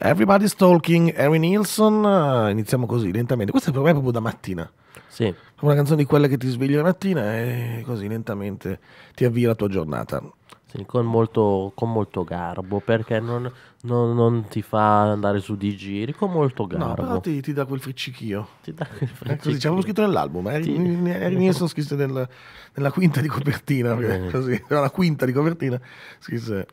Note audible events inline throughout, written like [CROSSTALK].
Everybody's Talking, Harry Nilsson, eh, iniziamo così lentamente. Questa per me è proprio da mattina. Sì. Una canzone di quelle che ti svegli la mattina e così lentamente ti avvia la tua giornata. Sì, con, molto, con molto, garbo, perché non, non, non, ti fa andare su di giri, con molto garbo. No, però ti, ti dà quel friccichio. Ti dà quel friccichio. Eh, così, c'avevo scritto nell'album, eh? Ti... Nilsson scrisse nel, nella quinta di copertina, eh. così, nella quinta di copertina scrisse...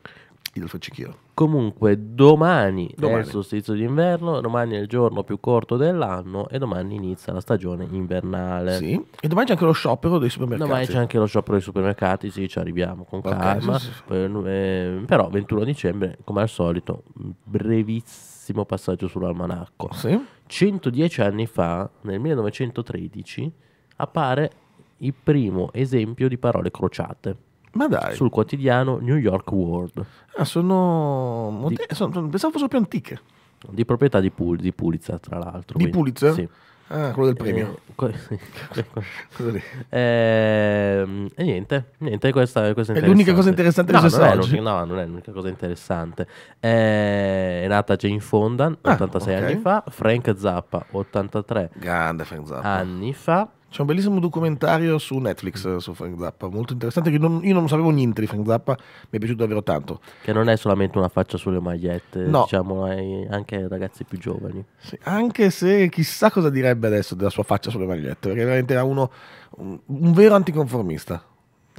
Gilfo Cicchio. Comunque, domani, domani. è il solstizio d'inverno, domani è il giorno più corto dell'anno e domani inizia la stagione invernale. Sì, e domani c'è anche lo sciopero dei supermercati. Domani c'è anche lo sciopero dei supermercati, sì, ci arriviamo con okay, calma. Sì, sì. Eh, però 21 dicembre, come al solito, brevissimo passaggio sull'almanacco. Sì. 110 anni fa, nel 1913, appare il primo esempio di parole crociate. Ma dai. Sul quotidiano New York World. Ah, sono... Di... sono... Pensavo fossero più antiche. Di proprietà di, Pul... di Pulitzer, tra l'altro. Di quindi. Pulitzer? Sì. Ah, quello del premio. Eh, [LAUGHS] ehm, e eh, eh, niente, niente, questa, questa è, è l'unica cosa interessante no, che c'è oggi. No, non è l'unica cosa interessante. Eh, è nata Jane Fondan ah, 86 okay. anni fa, Frank Zappa 83 Grande Frank Zappa. anni fa c'è un bellissimo documentario su Netflix eh, su Frank Zappa, molto interessante. Che non, io non sapevo niente di Frank Zappa, mi è piaciuto davvero tanto. Che non è solamente una faccia sulle magliette, no. diciamo, anche ai ragazzi più giovani. Sì, anche se chissà cosa direbbe adesso della sua faccia sulle magliette, perché veramente era uno, un, un vero anticonformista.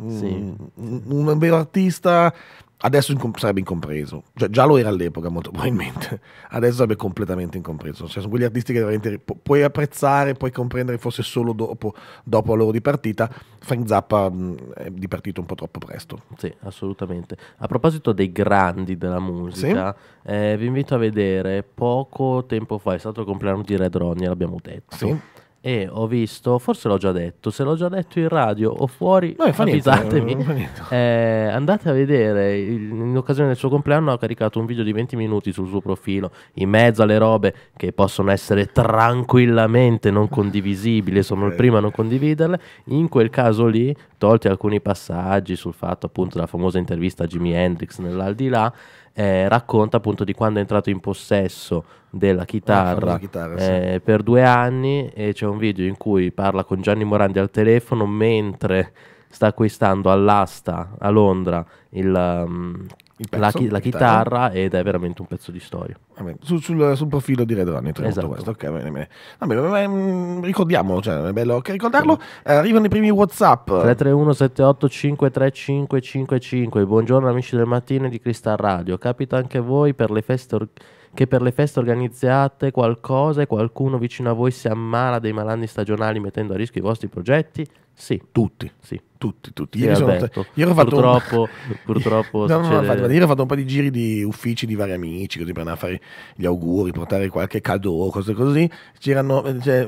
Mm, sì. Un, un, un, vero artista Adesso incom- sarebbe incompreso, cioè, già lo era all'epoca molto probabilmente, [LAUGHS] adesso sarebbe completamente incompreso, cioè, sono quegli artisti che veramente pu- puoi apprezzare, puoi comprendere forse solo dopo, dopo la loro dipartita, Frank Zappa mh, è dipartito un po' troppo presto. Sì, assolutamente. A proposito dei grandi della musica, sì? eh, vi invito a vedere, poco tempo fa è stato il compleanno di Red Ronnie, l'abbiamo detto. Sì e ho visto, forse l'ho già detto, se l'ho già detto in radio o fuori, no, avvisatemi, eh, andate a vedere, in occasione del suo compleanno ha caricato un video di 20 minuti sul suo profilo, in mezzo alle robe che possono essere tranquillamente non condivisibili, sono il eh. primo a non condividerle, in quel caso lì, tolti alcuni passaggi sul fatto appunto della famosa intervista a Jimi Hendrix nell'aldilà, eh, racconta appunto di quando è entrato in possesso della chitarra, eh, sì. per due anni e c'è un video in cui parla con Gianni Morandi al telefono mentre sta acquistando all'asta a Londra il, um, Pezzo, la, chi- la, chitarra ed è veramente un pezzo di storia. Vabbè, sul, sul, sul, profilo di Red Ronnie esatto. questo, ok, bene, bene. Vabbè, vabbè, mm, ricordiamolo, cioè, è bello che ricordarlo. Eh, arrivano i primi Whatsapp. 331 785 3555 Buongiorno amici del mattino di Cristal Radio. Capita anche voi per le feste or- che per le feste organizzate qualcosa e qualcuno vicino a voi si ammala dei malanni stagionali mettendo a rischio i vostri progetti? Sì. Tutti? Sì tutti, tutti. Ieri, eh, sono, detto, ieri ho fatto purtroppo, un... purtroppo [LAUGHS] no, no, no, infatti, ieri ho fatto un po' di giri di uffici di vari amici, così per andare a fare gli auguri, portare qualche cadeau, cose così. C'erano cioè,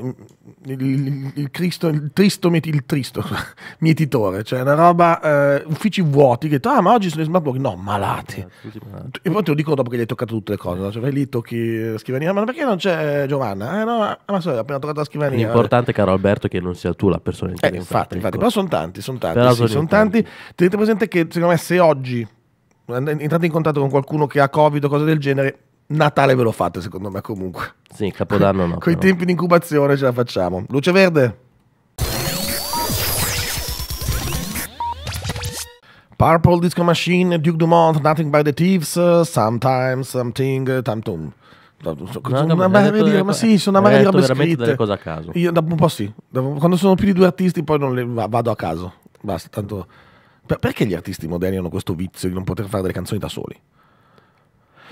il, il, il, Cristo, il tristo, il tristo, [LAUGHS] mietitore, cioè una roba, eh, uffici vuoti, che detto, ah ma oggi sono i smart working, no, malati. malati. E poi te lo dicono dopo che gli hai toccato tutte le cose, no? cioè vai lì, tocchi la eh, scrivania, ma perché non c'è eh, Giovanna? Eh no, ma so, appena toccata la scrivania. L'importante, caro Alberto, è che non sia tu la persona eh, infatti, infatti, ecco. però sono tanti, sono tanti. Sì, sono tanti. Tenete presente che secondo me se oggi entrate in contatto con qualcuno che ha Covid o cose del genere, Natale ve lo fate secondo me comunque. Sì, Capodanno no. [LAUGHS] Con i tempi di incubazione ce la facciamo. Luce verde. Purple Disco Machine, Duke Dumont, Nothing by the Thieves, Sometimes, Something, Tam una marea di robe, sì, sono una marea di robe scritte. Delle cose a caso. Io da un po' sì, quando sono più di due artisti poi non le vado a caso. Basta, tanto... Per- perché gli artisti moderni hanno questo vizio di non poter fare delle canzoni da soli?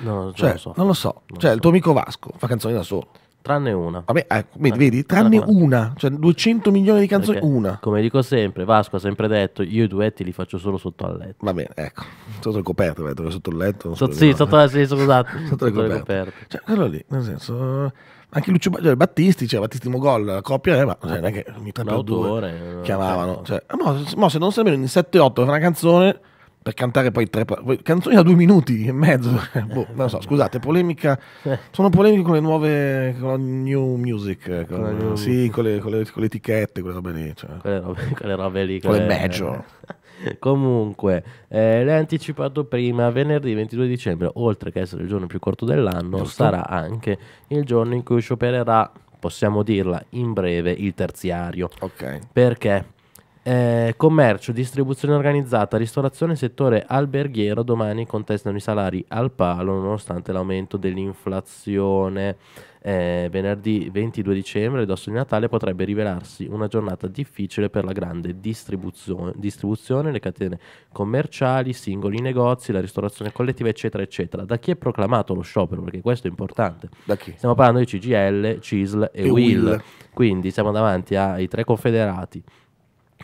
No, cioè, non lo so. Non lo cioè, so. Non cioè, so. il tuo amico Vasco fa canzoni da solo. Tranne una. Vabbè, ecco, vedi, vedi, tranne una, cioè 200 milioni di canzoni, Perché, una. Come dico sempre, Vasco ha sempre detto, io i duetti li faccio solo sotto al letto. Va bene, ecco, sotto il coperto, detto, sotto il letto. So, so sì, sotto, sì, scusate, esatto. [LAUGHS] sotto, sotto, le coperte. Le coperte. Cioè, quello lì, nel senso anche Lucio cioè, Battisti, cioè Battistimo Gol, la coppia, eh, ma cioè, non è che ogni 3 per chiamavano. Certo. Cioè, mo, mo, se non servono in 7-8 per una canzone, per cantare poi tre canzoni da due minuti e mezzo, [LAUGHS] boh, non lo so, scusate, polemica, [LAUGHS] sono polemiche con le nuove, con la new music, con, la new... sì, con le, con, le, con le, etichette, quelle robe lì, cioè. quelle, robe, quelle robe lì, quelle, quelle major. Comunque, eh, l'hai anticipato prima, venerdì 22 dicembre, oltre che essere il giorno più corto dell'anno, Giusto. sarà anche il giorno in cui sciopererà, possiamo dirla, in breve il terziario. Ok. Perché? Eh, commercio, distribuzione organizzata, ristorazione, settore alberghiero domani contestano i salari al palo nonostante l'aumento dell'inflazione. Eh, venerdì 22 dicembre, dosso di Natale, potrebbe rivelarsi una giornata difficile per la grande distribuzione, distribuzione, le catene commerciali, singoli negozi, la ristorazione collettiva, eccetera, eccetera. Da chi è proclamato lo sciopero? Perché questo è importante. Stiamo parlando di CGL, CISL e, e Will. Will. Quindi siamo davanti ai tre confederati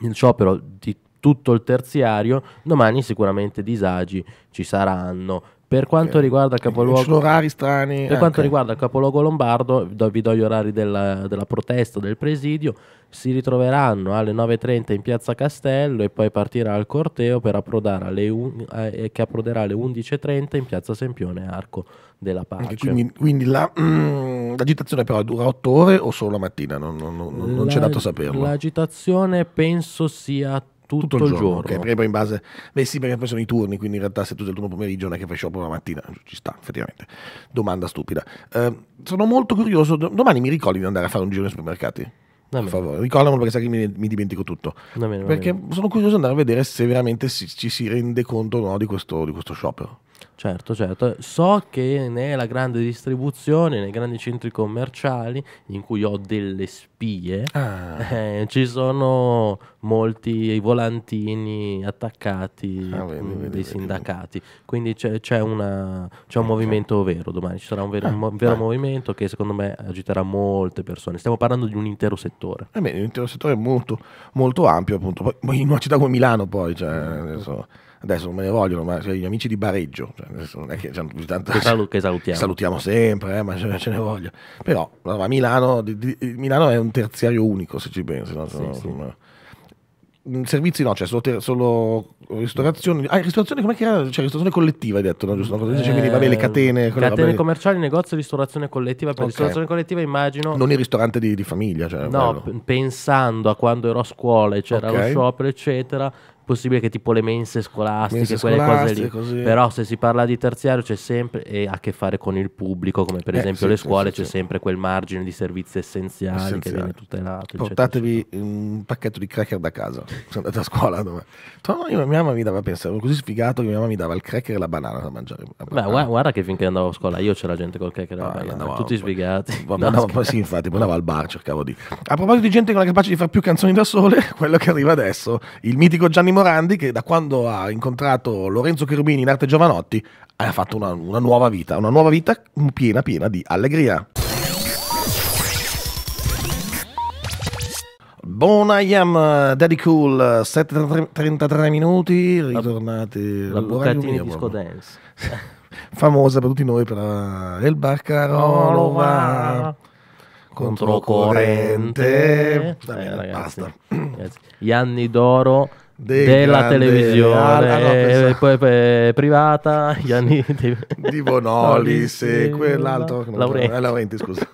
il sciopero di tutto il terziario, domani sicuramente disagi ci saranno, per quanto riguarda il capoluogo, orari strani, per anche. quanto riguarda il capoluogo lombardo, vi do gli orari della, della protesta del presidio. Si ritroveranno alle 9.30 in piazza Castello e poi partirà il corteo un, eh, eh, che approderà alle 11.30 in piazza Sempione Arco della Pace. Quindi, quindi la, mm, l'agitazione però dura otto ore o solo la mattina? Non, non, non, non la, c'è dato a saperlo. L'agitazione penso sia tutto, tutto il, giorno. giorno. Okay, poi in base... Beh sì, perché poi sono i turni, quindi in realtà se tu sei il turno pomeriggio non è che fai sciopero la mattina, ci sta effettivamente. Domanda stupida. Eh, sono molto curioso, domani mi ricordi di andare a fare un giro nei supermercati? Per favore, ricordamelo perché sai che mi, mi dimentico tutto. Bene, perché sono curioso di andare a vedere se veramente si, ci si rende conto no, di, questo, di questo sciopero. Certo, certo. So che nella grande distribuzione, nei grandi centri commerciali, in cui ho delle spie, ah. eh, ci sono molti volantini attaccati ah, beh, beh, mm, dei sindacati. Quindi c'è, un okay. movimento vero domani, ci sarà un vero, ah, mo vero movimento che secondo me agiterà molte persone. Stiamo parlando di un intero settore. Eh beh, un intero settore molto, molto ampio, appunto. Poi, in una città come Milano, poi, cioè, eh, adesso adesso non me ne vogliono, ma cioè, gli amici di Bareggio, cioè, non è che, cioè, tanto, che, salu- che salutiamo. salutiamo. sempre, eh, ma ce, ce, ne voglio. Però allora, Milano, di, di, Milano, è un terziario unico, se ci pensi. No? Sì, no, sì. no. Servizi no, c'è cioè solo, te- solo ristorazione. Ah, ristorazione com'è che era? Cioè, ristorazione collettiva hai detto, no? Giusto? Cosa eh, Vabbè, le catene. catene vabbè. commerciali, negozio, ristorazione collettiva. Per okay. ristorazione collettiva immagino... Non il ristorante di, di famiglia, cioè, No, p- pensando a quando ero a scuola e c'era okay. lo sciopero, eccetera, possibile che tipo le mense scolastiche, mense quelle cose lì. Così. Però se si parla di terziario c'è sempre e a che fare con il pubblico, come per eh, esempio sì, le scuole, sì, c'è sì. sempre quel margine di servizi essenziali, essenziali. che viene tutelato. Portatevi eccetera. un pacchetto di cracker da casa. [LAUGHS] Sono andato a scuola dove. No, mia mamma mi dava, pensavo, così sfigato che mia mamma mi dava il cracker e la banana da mangiare. Banana. Beh, guarda che finché andavo a scuola io c'era gente col cracker e la ah, banana, andavo, tutti sfigati. Vabbè, [LAUGHS] no, poi, sì, infatti, poi andavo al bar, cercavo di... A proposito di gente che non è capace di fare più canzoni da sole, [LAUGHS] quello che arriva adesso, il mitico Gianni Morandi che da quando ha incontrato Lorenzo Cherubini in Arte Giovanotti ha fatto una, una nuova vita, una nuova vita piena piena di allegria. Bon I am Daddy Cool, 7.33 minuti, ritornati la, la bucatina di disco dance. [LAUGHS] Famosa per tutti noi per il Barcarolo va controcorrente. Eh, basta. Ragazzi. Gli anni d'oro della televisione ah, no, eh, poi, poi, eh, privata [LAUGHS] gli anni di, di Bonolis e quell'altro Laurenti. Eh, Laurenti scusa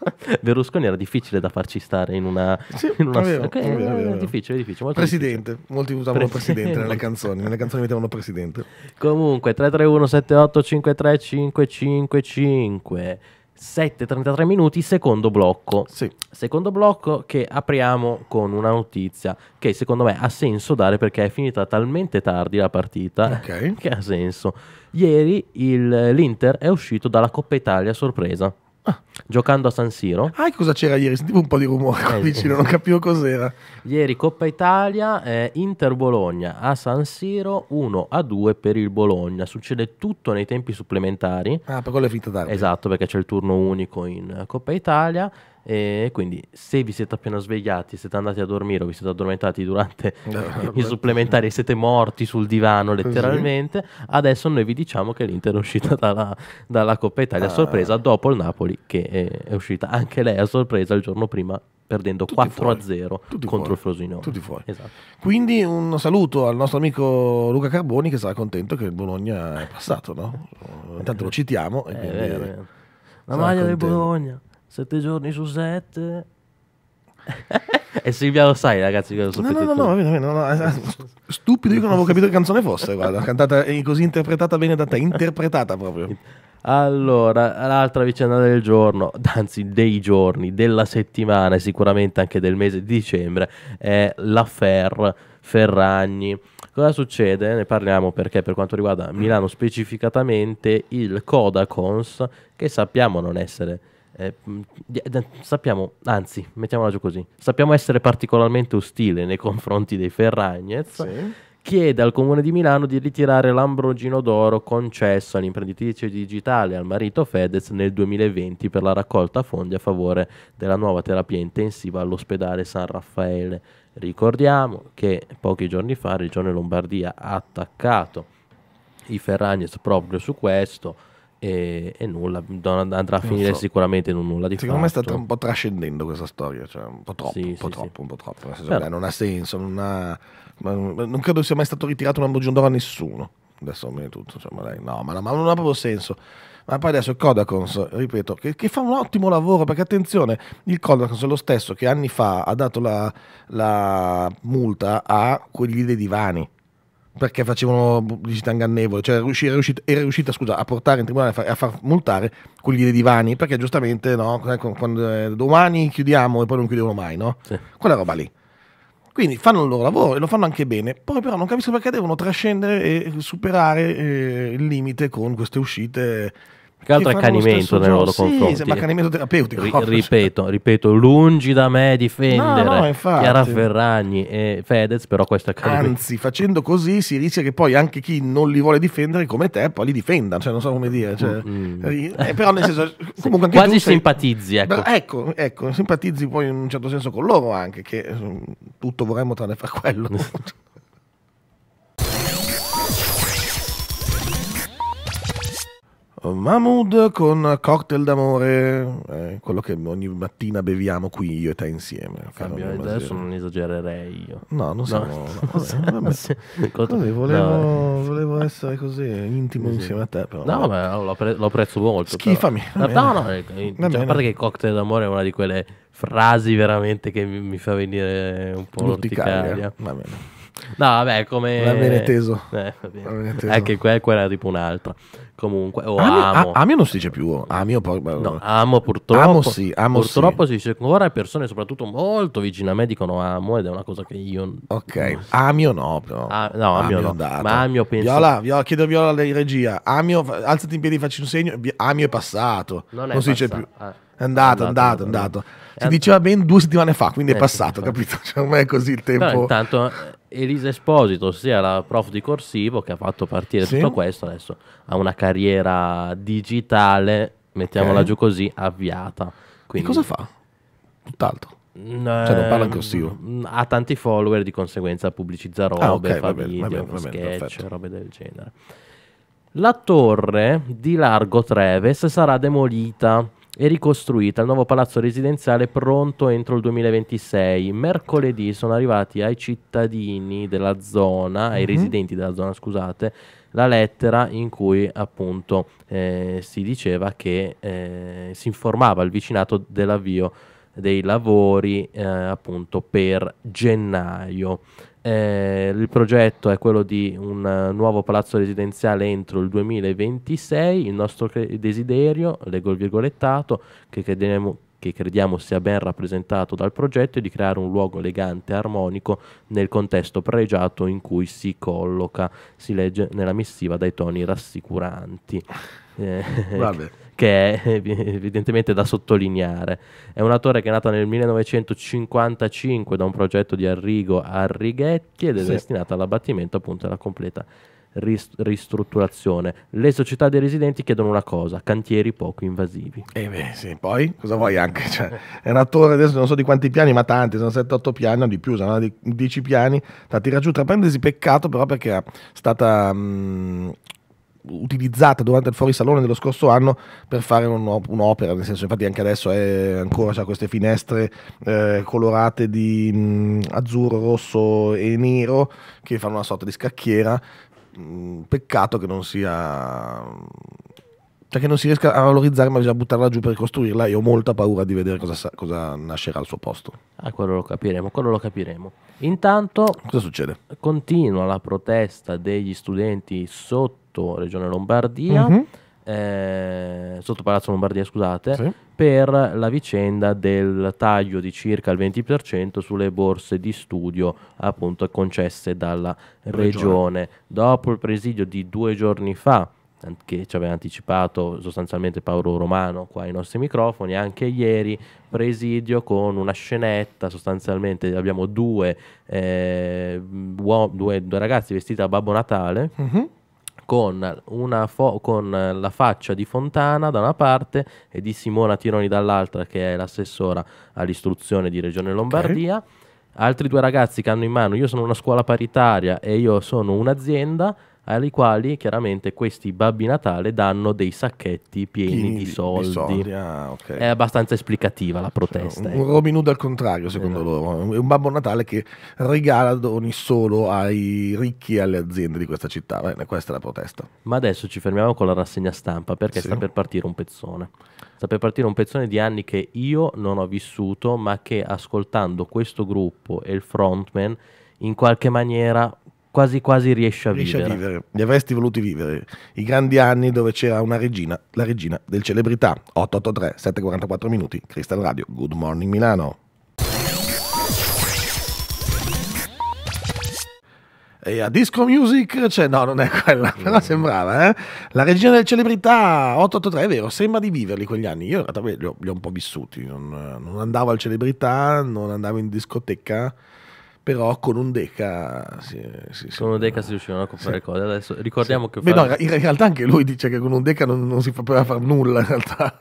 Berlusconi [LAUGHS] era difficile da farci stare in una, sì, in una vero, eh, difficile, difficile molto presidente difficile. molti usavano Pre- presidente nelle [LAUGHS] canzoni nelle canzoni mettevano presidente comunque 331 78 53 555 7.33 minuti, secondo blocco. Sì. Secondo blocco che apriamo con una notizia che secondo me ha senso dare perché è finita talmente tardi la partita okay. [LAUGHS] che ha senso. Ieri il, l'Inter è uscito dalla Coppa Italia a sorpresa. Ah. Giocando a San Siro. Ah, cosa c'era ieri? Sentivo un po' di rumore qua eh, vicino, non capivo cos'era. Ieri Coppa Italia, eh, Inter Bologna a San Siro 1 a 2 per il Bologna. Succede tutto nei tempi supplementari. Ah, per quello è finita tardi. Esatto, perché c'è il turno unico in Coppa Italia. E quindi se vi siete appena svegliati, siete andati a dormire o vi siete addormentati durante [LAUGHS] no, i supplementari e siete morti sul divano letteralmente, sì. adesso noi vi diciamo che l'Inter è uscita dalla, dalla Coppa Italia a ah. sorpresa dopo il Napoli che è uscita anche lei a sorpresa il giorno prima perdendo 4-0 contro il Frosinone. Tutti fuori. Esatto. Quindi un saluto al nostro amico Luca Carboni che sarà contento che il Bologna è passato, no? [LAUGHS] Intanto lo citiamo. E eh, eh, La maglia contento. del Bologna sette giorni su sette. [LAUGHS] e Silvia lo sai, ragazzi, che lo so. No, no, no, no, no, no, no, eh, eh, stupido, io non avevo capito che canzone fosse, guarda, cantata così interpretata bene da te, interpretata proprio. Allora, l'altra vicenda del giorno, anzi dei giorni, della settimana e sicuramente anche del mese di dicembre è l'affair Ferragni. Cosa succede? Ne parliamo perché per quanto riguarda Milano specificatamente il Codacons, che sappiamo non essere eh, mm, sappiamo, anzi, mettiamola giù così, sappiamo essere particolarmente ostile nei confronti dei Ferragnez. Sì. Chiede al comune di Milano di ritirare l'ambrogino d'oro concesso all'imprenditrice digitale e al marito Fedez nel 2020 per la raccolta fondi a favore della nuova terapia intensiva all'ospedale San Raffaele. Ricordiamo che pochi giorni fa Regione Lombardia ha attaccato i Ferragnez proprio su questo e, e nulla, andrà a finire so. sicuramente in un nulla di Secondo fatto. me sta un po' trascendendo questa storia, cioè un po' troppo, sì, un, po sì, troppo sì. un po' troppo, un po' non ha senso, non, ha, non credo sia mai stato ritirato una bugiondora a nessuno adesso mi tutto, cioè, ma lei, no, ma, ma, non ha proprio senso. Ma poi adesso il Kodakons, ripeto, che, che, fa un ottimo lavoro, perché attenzione, il Kodakons è lo stesso che anni fa ha dato la, la multa a quelli dei divani perché facevano pubblicità ingannevole, cioè riuscita, riuscita, era riuscita scusa, a portare in tribunale a far, multare quelli dei divani, perché giustamente no, quando, eh, eh, domani chiudiamo e poi non chiudevano mai, no? Sì. Quella roba lì. Quindi fanno il loro lavoro e lo fanno anche bene, poi però non capisco perché devono trascendere e superare eh, il limite con queste uscite che altro accanimento nei loro sì, confronti. Sembra accanimento terapeutico. Ri- ripeto, ripeto, lungi da me difendere no, no, Chiara Ferragni e Fedez, però questo accanimento. Anzi, facendo così si rischia che poi anche chi non li vuole difendere come te poi li difenda, cioè non so come dire. Cioè, mm. mm. eh, però nel senso, [LAUGHS] comunque anche Quasi sei... simpatizzi, ecco. Beh, ecco. ecco. simpatizzi poi in un certo senso con loro anche, che mm, tutto vorremmo tranne far quello. [LAUGHS] Mahmood con Cocktail d'amore, eh, quello che ogni mattina beviamo qui io e te insieme. Cambia, adesso non esagererei io. No, non so. No, no, vabbè, [LAUGHS] vabbè. Sì, vabbè, volevo, no. volevo, essere così intimo sì. insieme a te. Però, no, vabbè, lo, appre- lo apprezzo molto. Schifami. No, no, no, eh, eh, cioè, a parte che Cocktail d'amore è una di quelle frasi veramente che mi, mi fa venire un po' l'orticaria. l'orticaria. Va bene. No, vabbè, come... Va bene teso. Eh, va bene. teso. Anche quella, quella era tipo un'altra. Comunque, oh, Amio, amo. A, Amio non si dice più. Oh, amio, po- no, amo purtroppo. Amo sì, amo purtroppo sì. si dice ancora persone soprattutto molto vicine a me dicono amo ed è una cosa che io... Ok, Amio no però. Ah, no, Amio, amio no. Dato. Ma Amio penso... Viola, viola, chiedo Viola di regia. Amio, alzati in piedi, facci un segno. Amio è passato. Non, non è si passato. dice ah, più. È andato, è andato, è andato. Si diceva ben due settimane fa, quindi è eh, passato, capito? [LAUGHS] Cioè, ormai è così il tempo. Però intanto Elisa Esposito, ossia la prof di corsivo che ha fatto partire sì. tutto questo, adesso ha una carriera digitale, mettiamola okay. giù così, avviata. Quindi, e cosa fa? Tutt'altro. Ehm, cioè non parla in corsivo. Ha tanti follower, di conseguenza pubblicizza robe, ah, okay, fa bene, video, bene, bene, sketch, perfetto. robe del genere. La torre di Largo Treves sarà demolita e ricostruita. Il nuovo palazzo residenziale pronto entro il 2026. Mercoledì sono arrivati ai cittadini della zona, mm-hmm. ai mhm. residenti della zona, scusate, la lettera in cui appunto eh, si diceva che eh, si informava il vicinato dell'avvio dei lavori eh, appunto per gennaio. Eh, il progetto è quello di un uh, nuovo palazzo residenziale entro il 2026. Il nostro cre- desiderio, leggo il virgolettato, che crediamo, che crediamo sia ben rappresentato dal progetto, è di creare un luogo elegante e armonico nel contesto pregiato in cui si colloca. Si legge nella missiva dai toni rassicuranti. Eh, Vabbè. [LAUGHS] che è [LAUGHS] evidentemente da sottolineare. È un autore che è nato nel 1955 da un progetto di Arrigo Arrighetti ed è sì. destinato all'abbattimento appunto alla completa ristrutturazione. Le società dei residenti chiedono una cosa, cantieri poco invasivi. E eh beh, sì, poi cosa vuoi anche? Cioè, è una torre adesso non so di quanti piani, ma tanti, sono 7-8 piani, o di più, sono 10 piani, la tira giù tra prendersi peccato però perché è stata... Mh, utilizzata durante il fuorisalone dello scorso anno per fare un'opera, nel senso infatti anche adesso è, ancora ha queste finestre eh, colorate di mh, mm, azzurro, rosso e nero che fanno una sorta di scacchiera, mh, mm, peccato che non sia... Cioè che non si riesca a valorizzare ma bisogna buttarla giù per costruirla e ho molta paura di vedere cosa, cosa nascerà al suo posto. Ah, quello lo capiremo, quello lo capiremo. Intanto... Cosa succede? Continua la protesta degli studenti sotto sotto Regione Lombardia, mm-hmm. eh, sotto Palazzo Lombardia, scusate, sì. per la vicenda del taglio di circa il 20% sulle borse di studio appunto concesse dalla regione. regione. Dopo il presidio di due giorni fa, che ci aveva anticipato sostanzialmente Paolo Romano qua ai nostri microfoni, anche ieri presidio con una scenetta, sostanzialmente abbiamo due, eh, uo- due, due ragazzi vestiti da Babbo Natale. Mm-hmm con, fo- con, la faccia di Fontana da una parte e di Simona Tironi dall'altra, che è l'assessora all'istruzione di Regione Lombardia. Okay. Altri due ragazzi che hanno in mano, io sono una scuola paritaria e io sono un'azienda ai quali chiaramente questi Babbi Natale danno dei sacchetti pieni, pieni di soldi. Di soldi. Ah, okay. È abbastanza esplicativa la protesta. Cioè, un, ecco. Robin Hood al contrario, secondo eh, loro. È un Babbo Natale che regala doni solo ai ricchi e alle aziende di questa città. Bene, questa è la protesta. Ma adesso ci fermiamo con la rassegna stampa perché sì. sta per partire un pezzone. Sta per partire un pezzone di anni che io non ho vissuto, ma che ascoltando questo gruppo e il frontman in qualche maniera quasi quasi riesce a, riesce vivere. a vivere. Li avresti voluti vivere. I grandi anni dove c'era una regina, la regina del celebrità. 883 744 minuti, Crystal Radio, Good Morning Milano. E a Disco Music, cioè no, non è quella, [LAUGHS] però mm. sembrava, eh? La regina delle celebrità 883, è vero, sembra di viverli quegli anni. Io in realtà li ho, li ho un po' vissuti, non, non andavo al celebrità, non andavo in discoteca però con un Deca sì, sì, sì. con un Deca si riuscivano a comprare cose adesso ricordiamo che Beh, fa... no, in realtà anche lui dice che con un Deca non, non si poteva fare nulla in realtà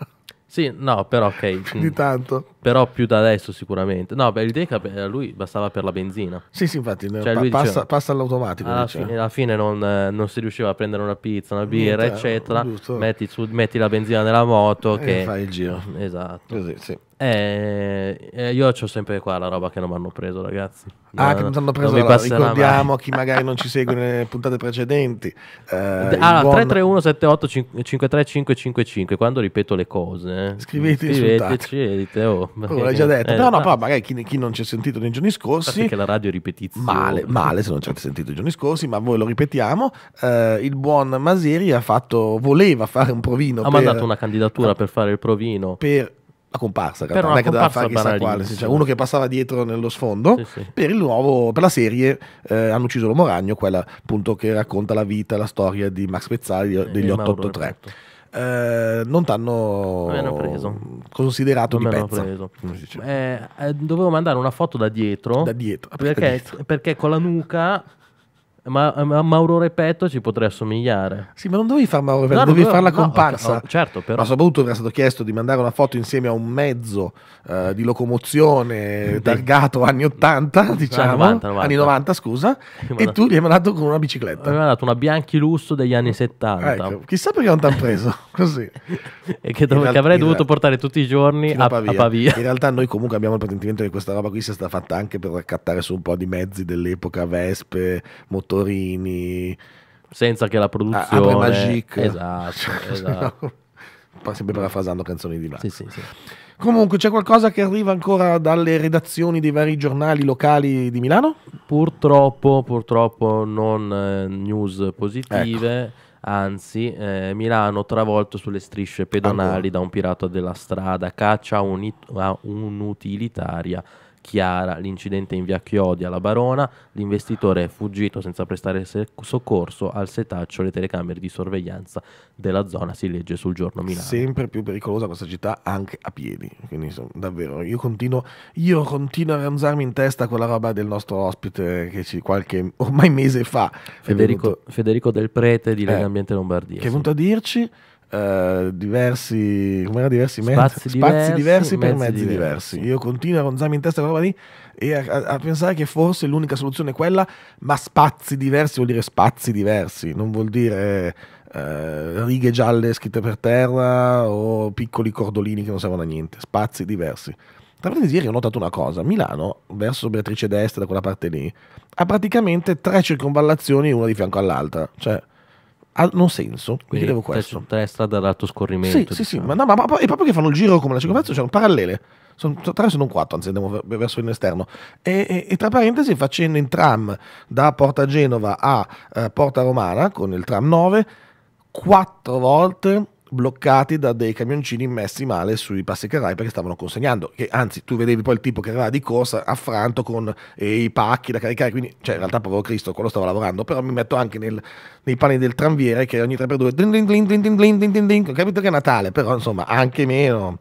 sì, no, però ok. [LAUGHS] Di mm. tanto. Però più da adesso sicuramente. No, beh, il Deca a lui bastava per la benzina. Sì, sì, infatti. Cioè, pa- passa, diceva, passa, all'automatico. Alla diciamo. fine, alla fine non, eh, non, si riusciva a prendere una pizza, una birra, Niente, eccetera. Metti, su, metti, la benzina nella moto. E che... fai il giro. Esatto. Così, sì. Eh, eh, io ho sempre qua la roba che non mi hanno preso, ragazzi. No, ah, che non ti hanno preso. Allora, ricordiamo mai. chi magari non ci segue nelle [LAUGHS] puntate precedenti. Eh, allora, ah, buon... 331 78 55 quando ripeto le cose. Eh. Scrivete scriveteci e dite oh. oh l'hai già detto. Eh, no, no, ma... però ah. magari chi, chi, non ci ha sentito nei giorni scorsi. Perché la radio ripetizione. Male, male se non ci avete sentito i giorni scorsi, ma voi lo ripetiamo. Eh, il buon Maseri ha fatto voleva fare un provino ha per... mandato una candidatura ah. per fare il provino per la comparsa, per non è che doveva fare chissà quale, cioè uno che passava dietro nello sfondo, sì, sì. Per, nuovo, per, la serie eh, hanno ucciso l'uomo ragno, quella appunto che racconta la vita, la storia di Max Pezzali eh, degli 883. Esatto. eh, non t'hanno considerato non di pezza preso. Eh, eh, dovevo mandare una foto da dietro, da dietro. Perché, perché con la nuca ma a Mauro Repetto ci potrei assomigliare. Sì, ma non dovevi fare Mauro Repetto, no, dovevi fare la comparsa. Okay, certo, però. Ma soprattutto mi era stato chiesto di mandare una foto insieme a un mezzo uh, di locomozione targato anni 80, diciamo, 90, 90. anni 90, scusa, e tu gli hai mandato con una bicicletta. Mi hai mandato una Bianchi Lusso degli anni 70. Ecco, chissà perché non ti hanno preso, [LAUGHS] così. e che, dove, realtà, che avrei dovuto portare tutti i giorni a, a, Pavia. a Pavia. In realtà noi comunque abbiamo il patentimento che questa roba qui sia stata fatta anche per raccattare su un po' di mezzi dell'epoca, Vespe, motori Torini. Senza che la ah, produzione... Apre Magic. Esatto, [LAUGHS] cioè, esatto. sempre [LAUGHS] parafrasando canzoni di là. Sì, sì, sì. Comunque c'è qualcosa che arriva ancora dalle redazioni dei vari giornali locali di Milano? Purtroppo, purtroppo non eh, news positive. Ecco. Anzi, eh, Milano travolto sulle strisce pedonali ancora. da un pirata della strada, caccia a, un, a un'utilitaria Chiara, l'incidente in via Chiodi alla Barona, l'investitore è fuggito senza prestare soccorso al setaccio le telecamere di sorveglianza della zona, si legge sul giorno Milano. Sempre più pericolosa questa città anche a piedi, quindi davvero io continuo, io continuo a ranzarmi in testa quella roba del nostro ospite che ci, qualche ormai mese fa Federico, Federico Del Prete di eh, Ambiente Lombardia. Che è venuto sì. a dirci Uh, diversi, come era, diversi spazi, mezzi, diversi, spazi diversi per mezzi, mezzi diversi. diversi. Io continuo a ronzarmi in testa quella roba lì e a, a, pensare che forse l'unica soluzione è quella, ma spazi diversi vuol dire spazi diversi, non vuol dire uh, righe gialle scritte per terra o piccoli cordolini che non servono a niente, spazi diversi. Tra parentesi, ieri ho notato una cosa, Milano, verso Beatrice Destra, da quella parte lì, ha praticamente tre circonvallazioni una di fianco all'altra, cioè ha, non senso, quindi, quindi devo questo. Tutta la strada ad alto scorrimento. Sì, diciamo. sì, ma, no, ma, è proprio che fanno il giro come la circonferenza, cioè sono parallele. Sono tre, sono quattro, anzi andiamo verso l'esterno. E, e, e, tra parentesi facendo in tram da Porta Genova a eh, Porta Romana con il tram 9, quattro volte bloccati da dei camioncini messi male sui passi carrai perché stavano consegnando che anzi tu vedevi poi il tipo che era di corsa affranto con eh, i pacchi da caricare quindi cioè in realtà povero Cristo quello stava lavorando però mi metto anche nel, nei panni del tranviere che ogni 3x2 capito che è Natale però insomma anche meno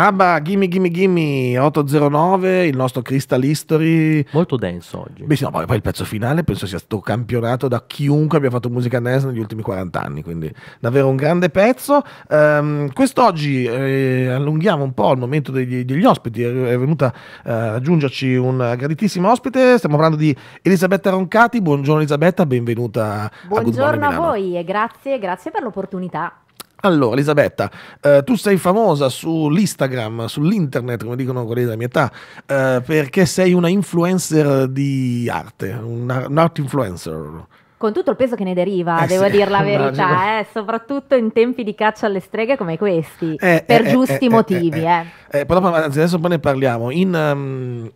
Abba, Gimme Gimme Gimme 809, il nostro Crystal History. Molto denso oggi. Beh, sì, no, poi, il pezzo finale penso sia stato campionato da chiunque abbia fatto musica dance negli ultimi 40 anni, quindi davvero un grande pezzo. Um, quest'oggi eh, allunghiamo un po' il momento degli, degli ospiti, è, è venuta eh, a giungerci un graditissimo ospite, stiamo parlando di Elisabetta Roncati. Buongiorno Elisabetta, benvenuta. Buongiorno a, a voi e grazie, grazie per l'opportunità. Allora, Elisabetta, eh, tu sei famosa sull'Instagram, sull'internet, come dicono quelli della mia età, eh, perché sei una influencer di arte, un art influencer. Con tutto il peso che ne deriva, eh devo sì, dire la [LAUGHS] verità, eh, soprattutto in tempi di caccia alle streghe come questi, eh, per eh, giusti motivi. eh. Eh, però adesso poi ne parliamo. In um,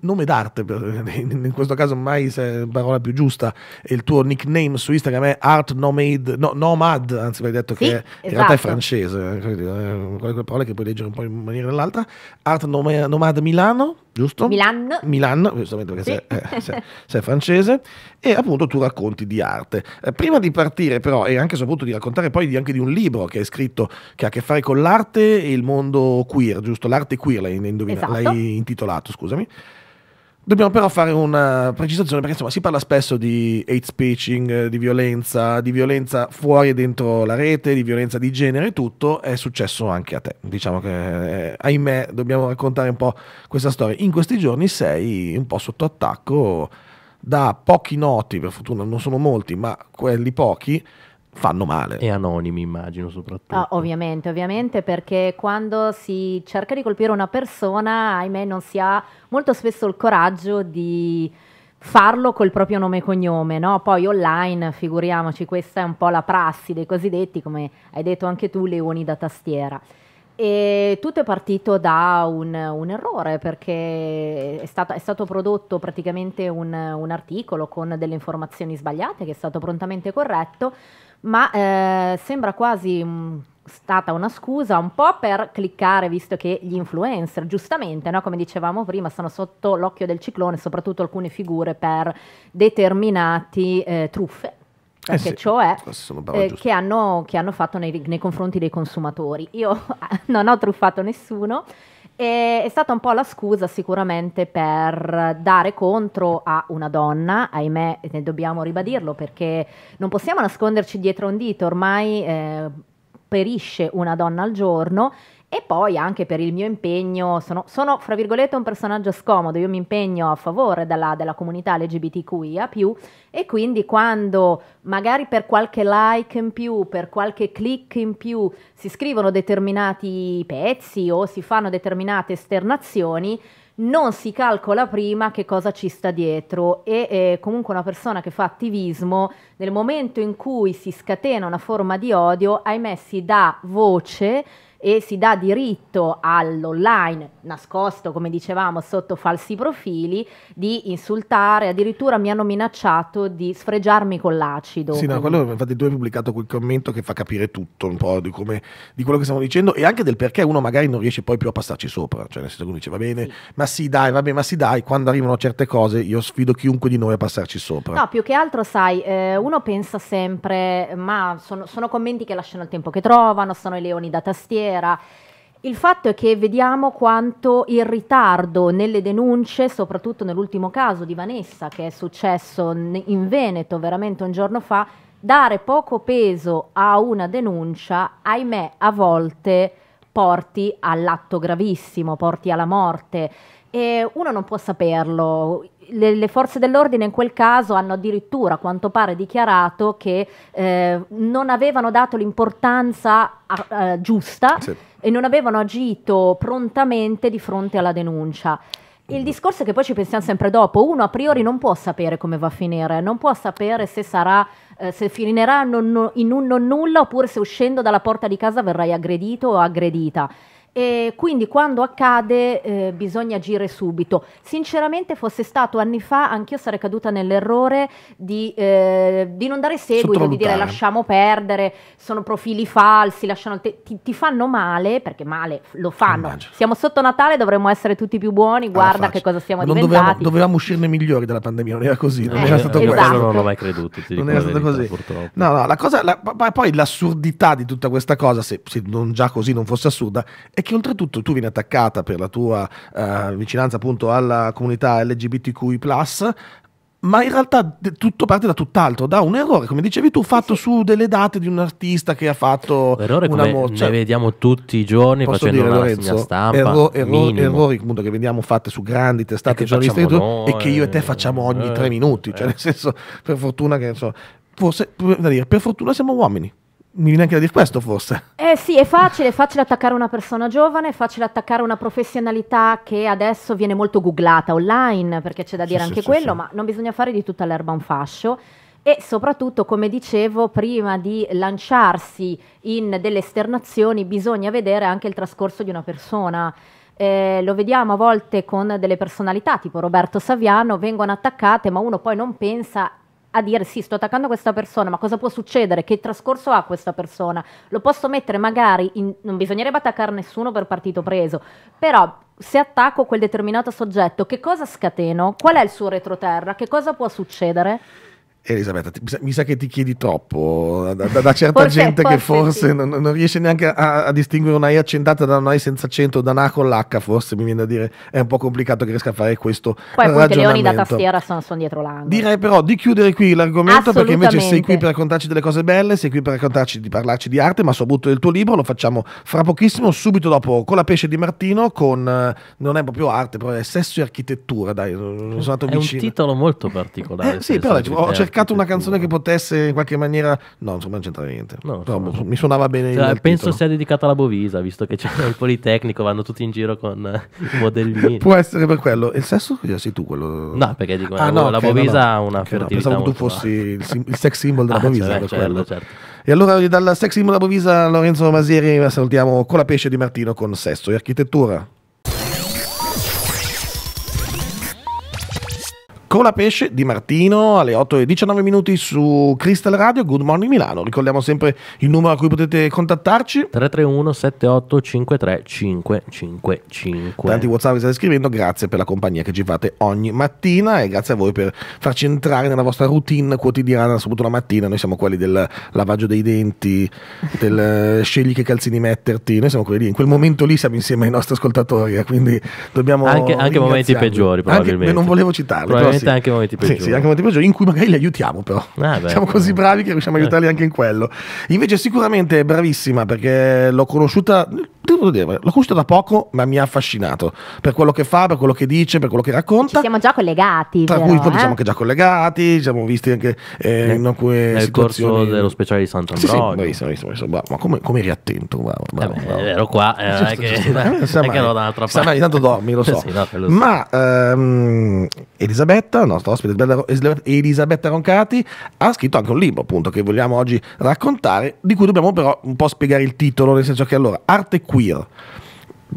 nome d'arte, in questo caso mai se parola più giusta, il tuo nickname su Instagram è Art Nomade, no, Nomad, anzi hai detto sì, che esatto. in realtà è esatto. francese, eh, quelle eh, parole che puoi leggere un po' in maniera o nell'altra. Art Nomad Milano, giusto? Milan. Milan, giustamente perché sì. sei, eh, sei, sei, francese. E appunto tu racconti di arte. Eh, prima di partire però e anche soprattutto di raccontare poi di, anche di un libro che hai scritto che ha a che fare con l'arte e il mondo queer, giusto? giusto? L'arte queer l'hai, indovina- esatto. l'hai intitolato, scusami. Dobbiamo però fare una precisazione perché insomma si parla spesso di hate speeching, di violenza, di violenza fuori e dentro la rete, di violenza di genere e tutto, è successo anche a te. Diciamo che eh, ahimè dobbiamo raccontare un po' questa storia. In questi giorni sei un po' sotto attacco da pochi noti, per fortuna non sono molti, ma quelli pochi, fanno male. E anonimi, immagino, soprattutto. Ah, ovviamente, ovviamente, perché quando si cerca di colpire una persona, ahimè, non si ha molto spesso il coraggio di farlo col proprio nome e cognome, no? Poi online, figuriamoci, questa è un po' la prassi dei cosiddetti, come hai detto anche tu, leoni da tastiera. E tutto è partito da un, un errore perché è stato, è stato prodotto praticamente un, un articolo con delle informazioni sbagliate che è stato prontamente corretto, ma eh, sembra quasi mh, mm, stata una scusa un po' per cliccare, visto che gli influencer, giustamente, no? come dicevamo prima, sono sotto l'occhio del ciclone, soprattutto alcune figure per determinate eh, truffe. Eh Perché eh sì, cioè eh, che, hanno, che, hanno, fatto nei, nei confronti dei consumatori. Io [LAUGHS] non ho truffato nessuno, e è stata un po' la scusa sicuramente per dare contro a una donna, ahimè ne dobbiamo ribadirlo perché non possiamo nasconderci dietro un dito, ormai eh, perisce una donna al giorno e poi anche per il mio impegno, sono, sono fra virgolette un personaggio scomodo, io mi impegno a favore della, della comunità LGBTQIA e quindi quando magari per qualche like in più, per qualche click in più si scrivono determinati pezzi o si fanno determinate esternazioni, non si calcola prima che cosa ci sta dietro e eh, comunque una persona che fa attivismo nel momento in cui si scatena una forma di odio ahimè si dà voce e si dà diritto all'online, nascosto come dicevamo sotto falsi profili, di insultare, addirittura mi hanno minacciato di sfregiarmi con l'acido. Sì, no, quello, infatti tu hai pubblicato quel commento che fa capire tutto un po' di, come, di quello che stiamo dicendo e anche del perché uno magari non riesce poi più a passarci sopra, cioè nel senso che uno dice va bene, sì. ma sì dai, va bene, ma sì dai, quando arrivano certe cose io sfido chiunque di noi a passarci sopra. No, più che altro sai, eh, uno pensa sempre, ma sono, sono commenti che lasciano il tempo che trovano, sono i leoni da tastiera, vera. Il fatto è che vediamo quanto il ritardo nelle denunce, soprattutto nell'ultimo caso di Vanessa che è successo in Veneto veramente un giorno fa, dare poco peso a una denuncia, ahimè, a volte porti all'atto gravissimo, porti alla morte. E uno non può saperlo le, le, forze dell'ordine in quel caso hanno addirittura, a quanto pare, dichiarato che eh, non avevano dato l'importanza a, a, eh, giusta sì. e non avevano agito prontamente di fronte alla denuncia. Il discorso è che poi ci pensiamo sempre dopo, uno a priori non può sapere come va a finire, non può sapere se, sarà, eh, se finirà in un non nulla oppure se uscendo dalla porta di casa verrai aggredito o aggredita e quindi quando accade eh, bisogna agire subito. Sinceramente fosse stato anni fa anch'io sarei caduta nell'errore di, eh, di non dare seguito, di dire lasciamo perdere, sono profili falsi, te- ti, ti, fanno male, perché male lo fanno. Immagino. Siamo sotto Natale, dovremmo essere tutti più buoni, eh, guarda che cosa siamo non diventati. Dovevamo, dovevamo, uscirne migliori dalla pandemia, non era così, non eh, era stato esatto. quello. Non l'ho mai creduto, non era stato verità, così. Purtroppo. No, no, la cosa, la, poi l'assurdità di tutta questa cosa, se, se non già così non fosse assurda, e che oltretutto tu vieni attaccata per la tua eh, vicinanza appunto alla comunità LGBTQI ma in realtà tutto parte da tutt'altro, da un errore, come dicevi tu, fatto su delle date di un artista che ha fatto un errore una come cioè, ne vediamo tutti i giorni facendo dire, una Lorenzo, stampa. Erro, erro, errori appunto, che vediamo fatti su grandi testate giornalistiche e che io e te facciamo ogni eh, tre minuti, cioè eh. nel senso, per fortuna che insomma, forse, per, dire, per fortuna siamo uomini mi viene anche da dire questo forse. Eh sì, è facile, è facile attaccare una persona giovane, è facile attaccare una professionalità che adesso viene molto googlata online, perché c'è da dire sì, anche sì, quello, sì. ma non bisogna fare di tutta l'erba un fascio. E soprattutto, come dicevo, prima di lanciarsi in delle esternazioni bisogna vedere anche il trascorso di una persona. Eh, lo vediamo a volte con delle personalità tipo Roberto Saviano, vengono attaccate ma uno poi non pensa a dire sì, sto attaccando questa persona, ma cosa può succedere? Che trascorso ha questa persona? Lo posso mettere magari, in, non bisognerebbe attaccare nessuno per partito preso, però se attacco quel determinato soggetto, che cosa scateno? Qual è il suo retroterra? Che cosa può succedere? Elisabetta, mi sa, mi sa, che ti chiedi troppo da, da, da certa forse, gente forse che forse sì. non, non, riesce neanche a, a, distinguere una I accentata da una I senza accento, da una con l'H forse mi viene da dire è un po' complicato che riesca a fare questo Poi appunto i leoni da tastiera sono, sono, dietro l'angolo Direi però di chiudere qui l'argomento perché invece sei qui per raccontarci delle cose belle sei qui per raccontarci di parlarci di arte ma soprattutto del tuo libro, lo facciamo fra pochissimo subito dopo con la pesce di Martino con, eh, non è proprio arte però è sesso e architettura dai, sono andato è vicino È un titolo molto particolare eh, sì però ho cercato cercato una canzone che potesse in qualche maniera. No, insomma, non c'entra niente. No, no, no. Boh, mi suonava bene. Cioè, penso titolo. sia dedicata alla Bovisa, visto che c'è [LAUGHS] il Politecnico, vanno tutti in giro con eh, i modellini. Può essere per quello. Il sesso sei sì, tu quello. No, perché dico, ah, eh, no, la okay, Bovisa ha una okay, fertilità. pensavo tu fossi il, il, sex symbol della ah, Bovisa. Cioè, certo, certo, certo. E allora dal sex symbol della Bovisa Lorenzo Masieri salutiamo con la pesce di Martino con Sesso e architettura. Cola pesce di Martino alle 8 e 19 minuti su Crystal Radio. Good morning Milano. Ricordiamo sempre il numero a cui potete contattarci: 331 7853 555. Tanti WhatsApp state scrivendo. Grazie per la compagnia che ci fate ogni mattina e grazie a voi per farci entrare nella vostra routine quotidiana, soprattutto la mattina. Noi siamo quelli del lavaggio dei denti, del [LAUGHS] scegli che calzini metterti. Noi siamo quelli lì. In quel momento lì siamo insieme ai nostri ascoltatori. Eh, quindi dobbiamo. Anche, anche momenti peggiori, probabilmente. Anche, non volevo citarli. però. Sicuramente anche i momenti peggiori. Sì, sì, anche momenti peggiori in cui magari li aiutiamo però. Ah, beh, Siamo così bravi che riusciamo a eh. aiutarli anche in quello. Invece sicuramente è bravissima perché l'ho conosciuta, devo dire, l'ho conosciuta da poco ma mi ha affascinato per quello che fa, per quello che dice, per quello che racconta. Ci siamo già collegati. Tra però, cui poi eh? siamo anche già collegati, ci siamo visti anche eh, nel, in alcune nel situazioni. corso dello speciale di Sant'Antonio. Sì, sì, bravissimo, bravissimo, bravissimo, ma come, come eri attento, bravo, bravo, eh, bravo. ero qua, eh, giusto, che, giusto, eh, che ero dall'altra parte. Stai, tanto dormi, lo [LAUGHS] so. sì, no, lo so. Ma ehm, Elisabetta Elisabetta, nostra ospite Elisabetta Roncati, ha scritto anche un libro appunto che vogliamo oggi raccontare, di cui dobbiamo però un po' spiegare il titolo, nel senso che allora, Arte Queer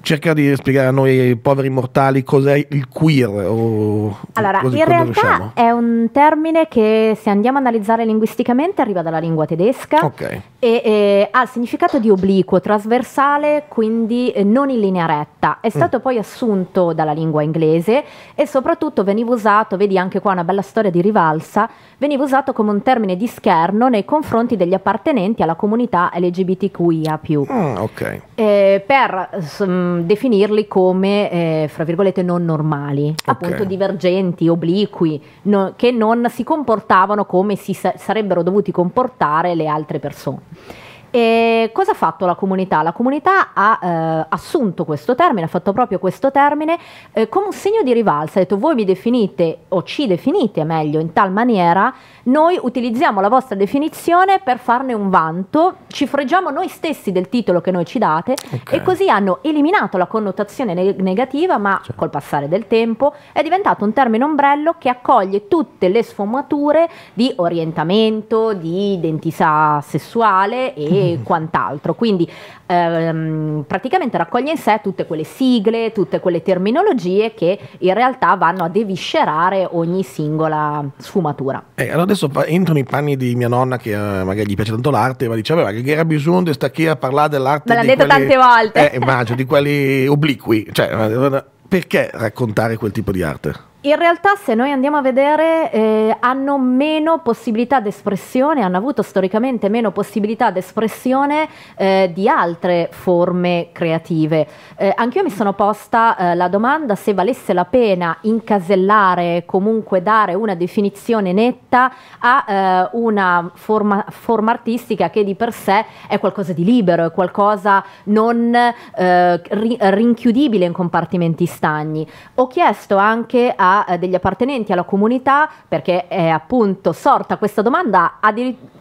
cerca di spiegare a noi poveri mortali cos'è il queer. O allora, così, in realtà riusciamo. è un termine che se andiamo a analizzare linguisticamente arriva dalla lingua tedesca okay. e, e, ha il significato di obliquo, trasversale, quindi eh, non in linea retta. È mm. stato mm. poi assunto dalla lingua inglese e soprattutto veniva usato, vedi anche qua una bella storia di rivalsa, veniva usato come un termine di scherno nei confronti degli appartenenti alla comunità LGBTQIA. Mm, ah, okay. eh, per s- mm, definirli come, eh, fra virgolette, non normali, okay. appunto divergenti, obliqui, no, che non si comportavano come si sa- sarebbero dovuti comportare le altre persone. E cosa ha fatto la comunità? La comunità ha eh, assunto questo termine, ha fatto proprio questo termine eh, come un segno di rivalsa, ha detto voi mi definite o ci definite meglio in tal maniera noi utilizziamo la vostra definizione per farne un vanto, ci freggiamo noi stessi del titolo che noi ci date okay. e così hanno eliminato la connotazione neg negativa, ma cioè. col passare del tempo è diventato un termine ombrello che accoglie tutte le sfumature di orientamento, di identità sessuale e mm-hmm. quant'altro. Quindi ehm, praticamente raccoglie in sé tutte quelle sigle, tutte quelle terminologie che in realtà vanno a deviscerare ogni singola sfumatura. Eh, allora adesso entro nei panni di mia nonna che eh, magari gli piace tanto l'arte, ma diceva che era bisogno di stare a parlare dell'arte. Me l'ha detto quelli, tante volte. Eh, immagino, di quelli obliqui. Cioè, perché raccontare quel tipo di arte? In realtà se noi andiamo a vedere eh, hanno meno possibilità d'espressione, hanno avuto storicamente meno possibilità d'espressione eh, di altre forme creative. Eh, anch'io mi sono posta eh, la domanda se valesse la pena incasellare, comunque dare una definizione netta a eh, una forma, forma, artistica che di per sé è qualcosa di libero, è qualcosa non eh, rinchiudibile in compartimenti stagni. Ho chiesto anche a eh, degli appartenenti alla comunità perché è appunto sorta questa domanda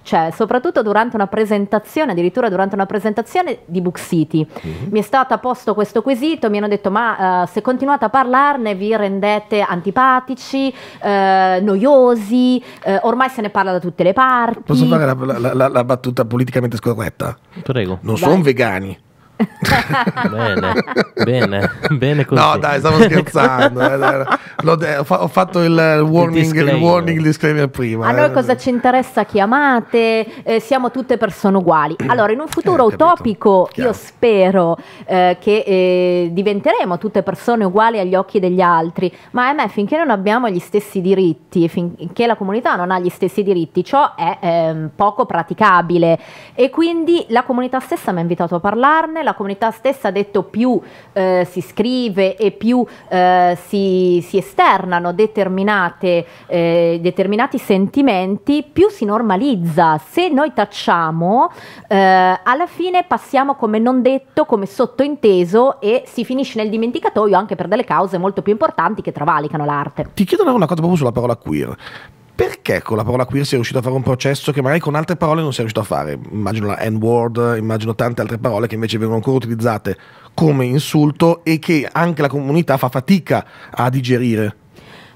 cioè, soprattutto durante una presentazione, addirittura durante una presentazione di Book City. Mm-hmm. Mi è stato posto questo quesito, mi hanno detto ma eh, se continuate a parlarne vi rendete antipatici, eh, noiosi, eh, ormai se ne parla da tutte le parti. Posso fare la, la, la, la battuta politicamente scorretta? Prego. Non sono vegani bene, bene, bene così. No, dai, stavo [LAUGHS] scherzando. eh, de- ho fatto il warning, il, disclaimer, il warning, disclaimer prima. A eh. noi cosa ci interessa? Chiamate, eh, siamo tutte persone uguali. Eh, allora, in un futuro utopico, Chiaro. io spero eh, che eh, diventeremo tutte persone uguali agli occhi degli altri, ma a me finché non abbiamo gli stessi diritti, finché la comunità non ha gli stessi diritti, ciò è ehm, poco praticabile. E quindi la comunità stessa mi ha invitato a parlarne, la la comunità stessa ha detto più eh, si scrive e più eh, si, si, esternano determinate, eh, determinati sentimenti, più si normalizza. Se noi tacciamo, eh, alla fine passiamo come non detto, come sottointeso e si finisce nel dimenticatoio anche per delle cause molto più importanti che travalicano l'arte. Ti chiedo una cosa proprio sulla parola queer perché con la parola queer si è riuscito a fare un processo che magari con altre parole non si è riuscito a fare? Immagino la N-word, immagino tante altre parole che invece vengono ancora utilizzate come insulto e che anche la comunità fa fatica a digerire.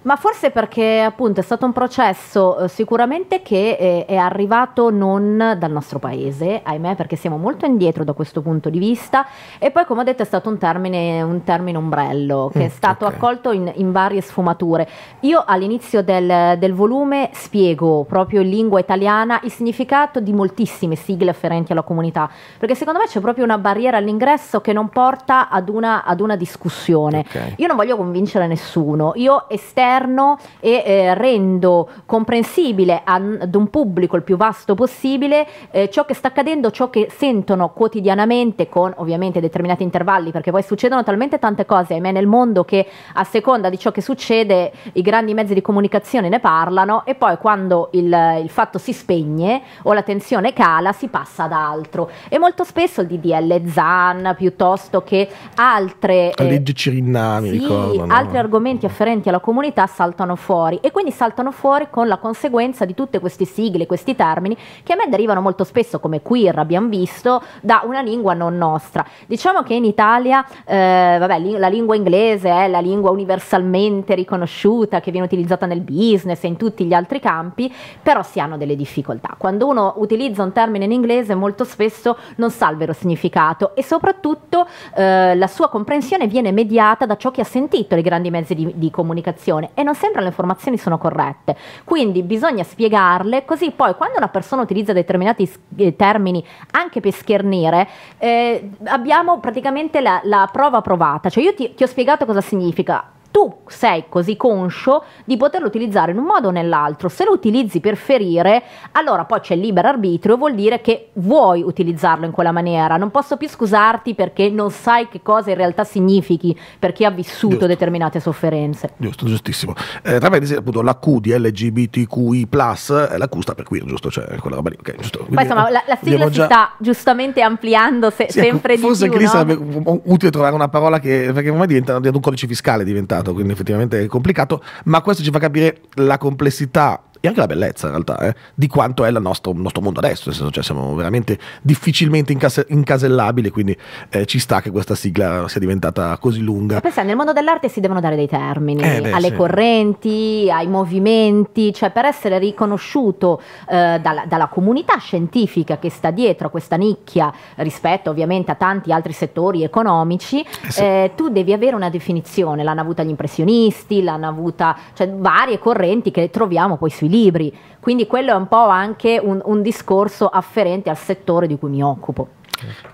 Ma forse perché appunto è stato un processo eh, sicuramente che eh, è arrivato non dal nostro paese, ahimè perché siamo molto indietro da questo punto di vista e poi come ho detto è stato un termine, un termine ombrello che mm, è stato okay. accolto in, in, varie sfumature. Io all'inizio del, del volume spiego proprio in lingua italiana il significato di moltissime sigle afferenti alla comunità perché secondo me c'è proprio una barriera all'ingresso che non porta ad una, ad una discussione. Okay. Io non voglio convincere nessuno, io esterno all'interno e eh, rendo comprensibile ad un pubblico il più vasto possibile eh, ciò che sta accadendo, ciò che sentono quotidianamente con ovviamente determinati intervalli, perché poi succedono talmente tante cose, ahimè, nel mondo che a seconda di ciò che succede i grandi mezzi di comunicazione ne parlano e poi quando il, il fatto si spegne o la tensione cala si passa ad altro. E molto spesso il DDL Zan piuttosto che altre... La eh, legge Cirinnami, sì, ricordo, no? altri argomenti afferenti alla comunità saltano fuori e quindi saltano fuori con la conseguenza di tutte queste sigle, questi termini che a me derivano molto spesso come queer abbiamo visto da una lingua non nostra. Diciamo che in Italia eh, vabbè, la lingua inglese è la lingua universalmente riconosciuta che viene utilizzata nel business e in tutti gli altri campi, però si hanno delle difficoltà. Quando uno utilizza un termine in inglese molto spesso non sa il vero significato e soprattutto eh, la sua comprensione viene mediata da ciò che ha sentito i grandi mezzi di, di comunicazione informazione e non sempre le informazioni sono corrette. Quindi bisogna spiegarle così poi quando una persona utilizza determinati eh, termini anche per schernire eh, abbiamo praticamente la, la, prova provata. Cioè io ti, ti ho spiegato cosa significa tu sei così conscio di poterlo utilizzare in un modo o nell'altro. Se lo utilizzi per ferire, allora poi c'è il libero arbitrio, vuol dire che vuoi utilizzarlo in quella maniera. Non posso più scusarti perché non sai che cosa in realtà significhi per chi ha vissuto Giusto. determinate sofferenze. Giusto, giustissimo. Eh, tra parentesi, appunto, la Q di LGBTQI, è la Q sta per qui, giusto? Cioè, quella roba lì. Okay, giusto. Quindi, Poi, insomma, la, la eh, sigla si sta giustamente ampliando se, sì, ecco, sempre ecco, di forse più. Forse no? sarebbe utile trovare una parola che, perché ormai diventa, diventa un codice fiscale, diventato quindi effettivamente è complicato, ma questo ci fa capire la complessità e anche la bellezza in realtà, eh, di quanto è il nostro, nostro mondo adesso, senso, cioè, siamo veramente difficilmente incas- incasellabili, quindi eh, ci sta che questa sigla sia diventata così lunga. Pensa, nel mondo dell'arte si devono dare dei termini eh beh, alle sì. correnti, ai movimenti, cioè per essere riconosciuto eh, dalla, dalla, comunità scientifica che sta dietro a questa nicchia rispetto ovviamente a tanti altri settori economici, eh, sì. Eh, tu devi avere una definizione, l'hanno avuta gli impressionisti, l'hanno avuta cioè, varie correnti che troviamo poi sui libri libri, quindi quello è un po' anche un, un discorso afferente al settore di cui mi occupo.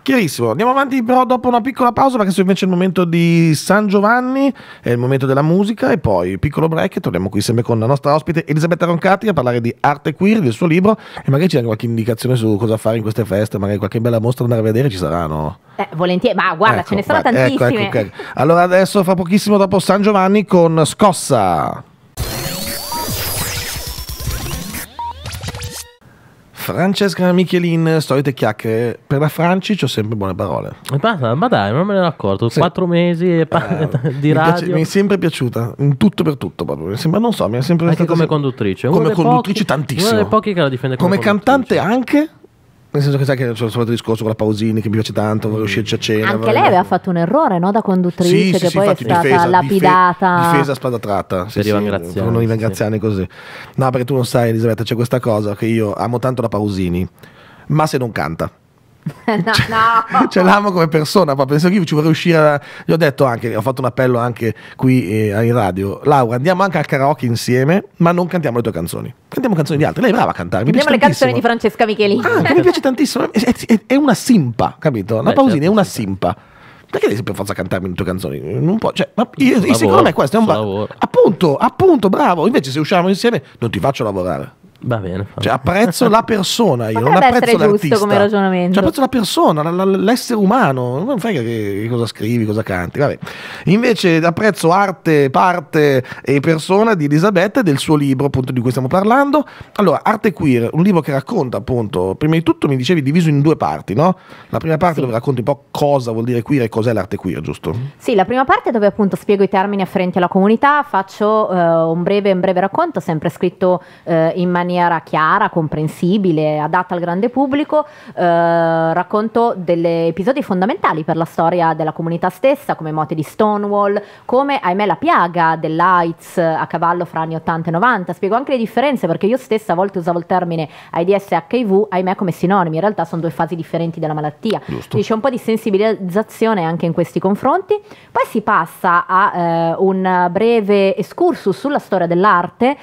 Chiarissimo, andiamo avanti però dopo una piccola pausa perché sono invece il momento di San Giovanni, è il momento della musica e poi piccolo break e torniamo qui sempre con la nostra ospite Elisabetta Roncati a parlare di arte queer, del suo libro e magari ci dà qualche indicazione su cosa fare in queste feste, magari qualche bella mostra da andare a vedere ci saranno. Eh, volentieri, ma guarda ecco, ce ne sono vai, tantissime. Ecco, ecco, allora adesso fra pochissimo dopo San Giovanni con Scossa. Francesca Michelin, solite chiacchiere. Per la Franci ho sempre buone parole. Basta, ma dai, non me ne ero accorto. Sì. Quattro mesi eh, [LAUGHS] di mi radio. Piace, mi è sempre piaciuta, in tutto per tutto proprio. Mi non so, mi è sempre Anche come sempre... conduttrice. Come conduttrice pochi, tantissimo. Uno dei pochi che la difende come, come cantante anche. Nel senso che sai che ho fatto il discorso con la Pausini che mi piace tanto, volevo uscirci a cena. Anche lei aveva fatto un errore no? da conduttrice sì, che sì, poi sì, è stata difesa, lapidata. Difesa, a spada tratta. Sì, per sì, non i Vangraziani così. No, perché tu non sai Elisabetta, c'è questa cosa che io amo tanto la Pausini, ma se non canta. [LAUGHS] no, no. [LAUGHS] cioè l'amo come persona, ma penso che io ci vorrei uscire. Gli ho detto anche, ho fatto un appello anche qui eh, ai radio. Laura, andiamo anche al karaoke insieme, ma non cantiamo le tue canzoni. Cantiamo canzoni di altri. Lei è brava a cantare. Cantiamo le canzoni di Francesca Michelini. Ah, mi piace tantissimo. È, è, è una simpa, capito? La pausina certo, è una simpa. Perché devi sempre forza cantarmi le tue canzoni? Non può, cioè, ma io, secondo me questo è un lavoro. Appunto, appunto, bravo. Invece se usciamo insieme non ti faccio lavorare. Va bene. Cioè, apprezzo la persona, io non apprezzo l'artista. giusto come ragionamento. Cioè, apprezzo la persona, la, la, l'essere umano, non fai che, che, cosa scrivi, cosa canti, vabbè. Invece apprezzo arte, parte e persona di Elisabetta e del suo libro, appunto, di cui stiamo parlando. Allora, Arte Queer, un libro che racconta, appunto, prima di tutto mi dicevi diviso in due parti, no? La prima parte sì. dove racconti un po' cosa vuol dire queer e cos'è l'arte queer, giusto? Sì, la prima parte dove appunto spiego i termini afferenti alla comunità, faccio eh, un, breve, un breve racconto, sempre scritto eh, in maniera maniera chiara, comprensibile, adatta al grande pubblico, eh, racconto degli episodi fondamentali per la storia della comunità stessa, come moti di Stonewall, come ahimè la piaga dell'AIDS eh, a cavallo fra anni 80 e 90. Spiego anche le differenze perché io stessa a volte usavo il termine AIDS e HIV, ahimè come sinonimi, in realtà sono due fasi differenti della malattia. Giusto. Quindi c'è un po' di sensibilizzazione anche in questi confronti. Poi si passa a eh, un breve escursus sulla storia dell'arte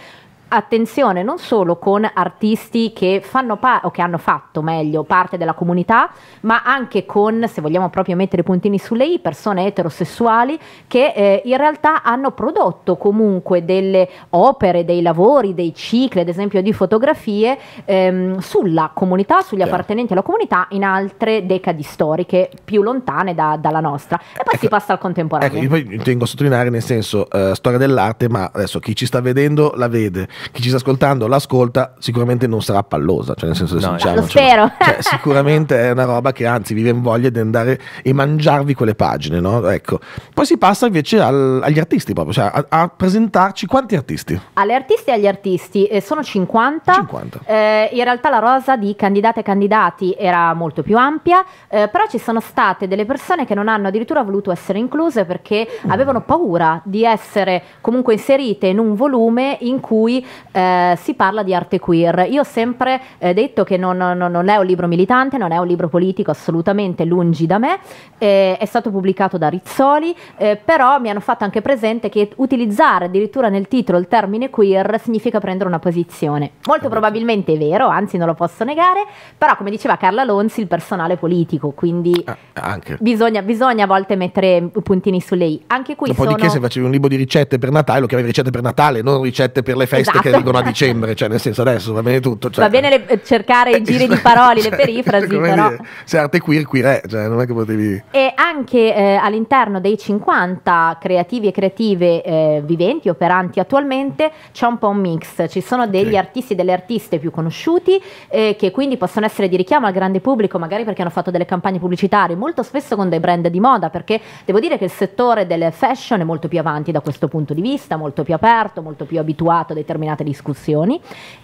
attenzione non solo con artisti che fanno pa- o che hanno fatto meglio parte della comunità, ma anche con, se vogliamo proprio mettere i puntini sulle i, persone eterosessuali che eh, in realtà hanno prodotto comunque delle opere, dei lavori, dei cicli, ad esempio di fotografie ehm, sulla comunità, sugli Chiaro. appartenenti alla comunità in altre decadi storiche più lontane da, dalla nostra. E poi ecco, si passa al contemporaneo. Ecco, io poi tengo a sottolineare nel senso eh, storia dell'arte, ma adesso chi ci sta vedendo la vede chi ci sta ascoltando l'ascolta, sicuramente non sarà pallosa, cioè nel senso no, eh. lo spero. Cioè, sicuramente è una roba che anzi vi voglia di andare e mangiarvi quelle pagine, no? Ecco. Poi si passa invece al, agli artisti proprio, cioè a, a, presentarci quanti artisti? Alle artiste e agli artisti eh, sono 50. 50. Eh, in realtà la rosa di candidate e candidati era molto più ampia, eh, però ci sono state delle persone che non hanno addirittura voluto essere incluse perché mm. avevano paura di essere comunque inserite in un volume in cui eh, si parla di arte queer. Io ho sempre eh, detto che non, non, non, è un libro militante, non è un libro politico, assolutamente lungi da me, eh, è stato pubblicato da Rizzoli, eh, però mi hanno fatto anche presente che utilizzare addirittura nel titolo il termine queer significa prendere una posizione. Molto probabilmente è vero, anzi non lo posso negare, però come diceva Carla Lonzi il personale politico, quindi ah, bisogna, bisogna, a volte mettere puntini sulle i. Anche qui Dopodiché sono... se facevi un libro di ricette per Natale, lo chiamavi ricette per Natale, non ricette per le feste perché ridono a dicembre, cioè nel senso adesso va bene tutto. Cioè, va bene le, eh, cercare i giri di esatto. parole, le cioè, perifrasi, però... Dire, se arte queer, queer è, cioè non è che potevi... E anche eh, all'interno dei 50 creativi e creative eh, viventi, operanti attualmente, c'è un po' un mix. Ci sono degli okay. artisti e delle artiste più conosciuti eh, che quindi possono essere di richiamo al grande pubblico, magari perché hanno fatto delle campagne pubblicitarie, molto spesso con dei brand di moda, perché devo dire che il settore del fashion è molto più avanti da questo punto di vista, molto più aperto, molto più abituato a determinati determinate discussioni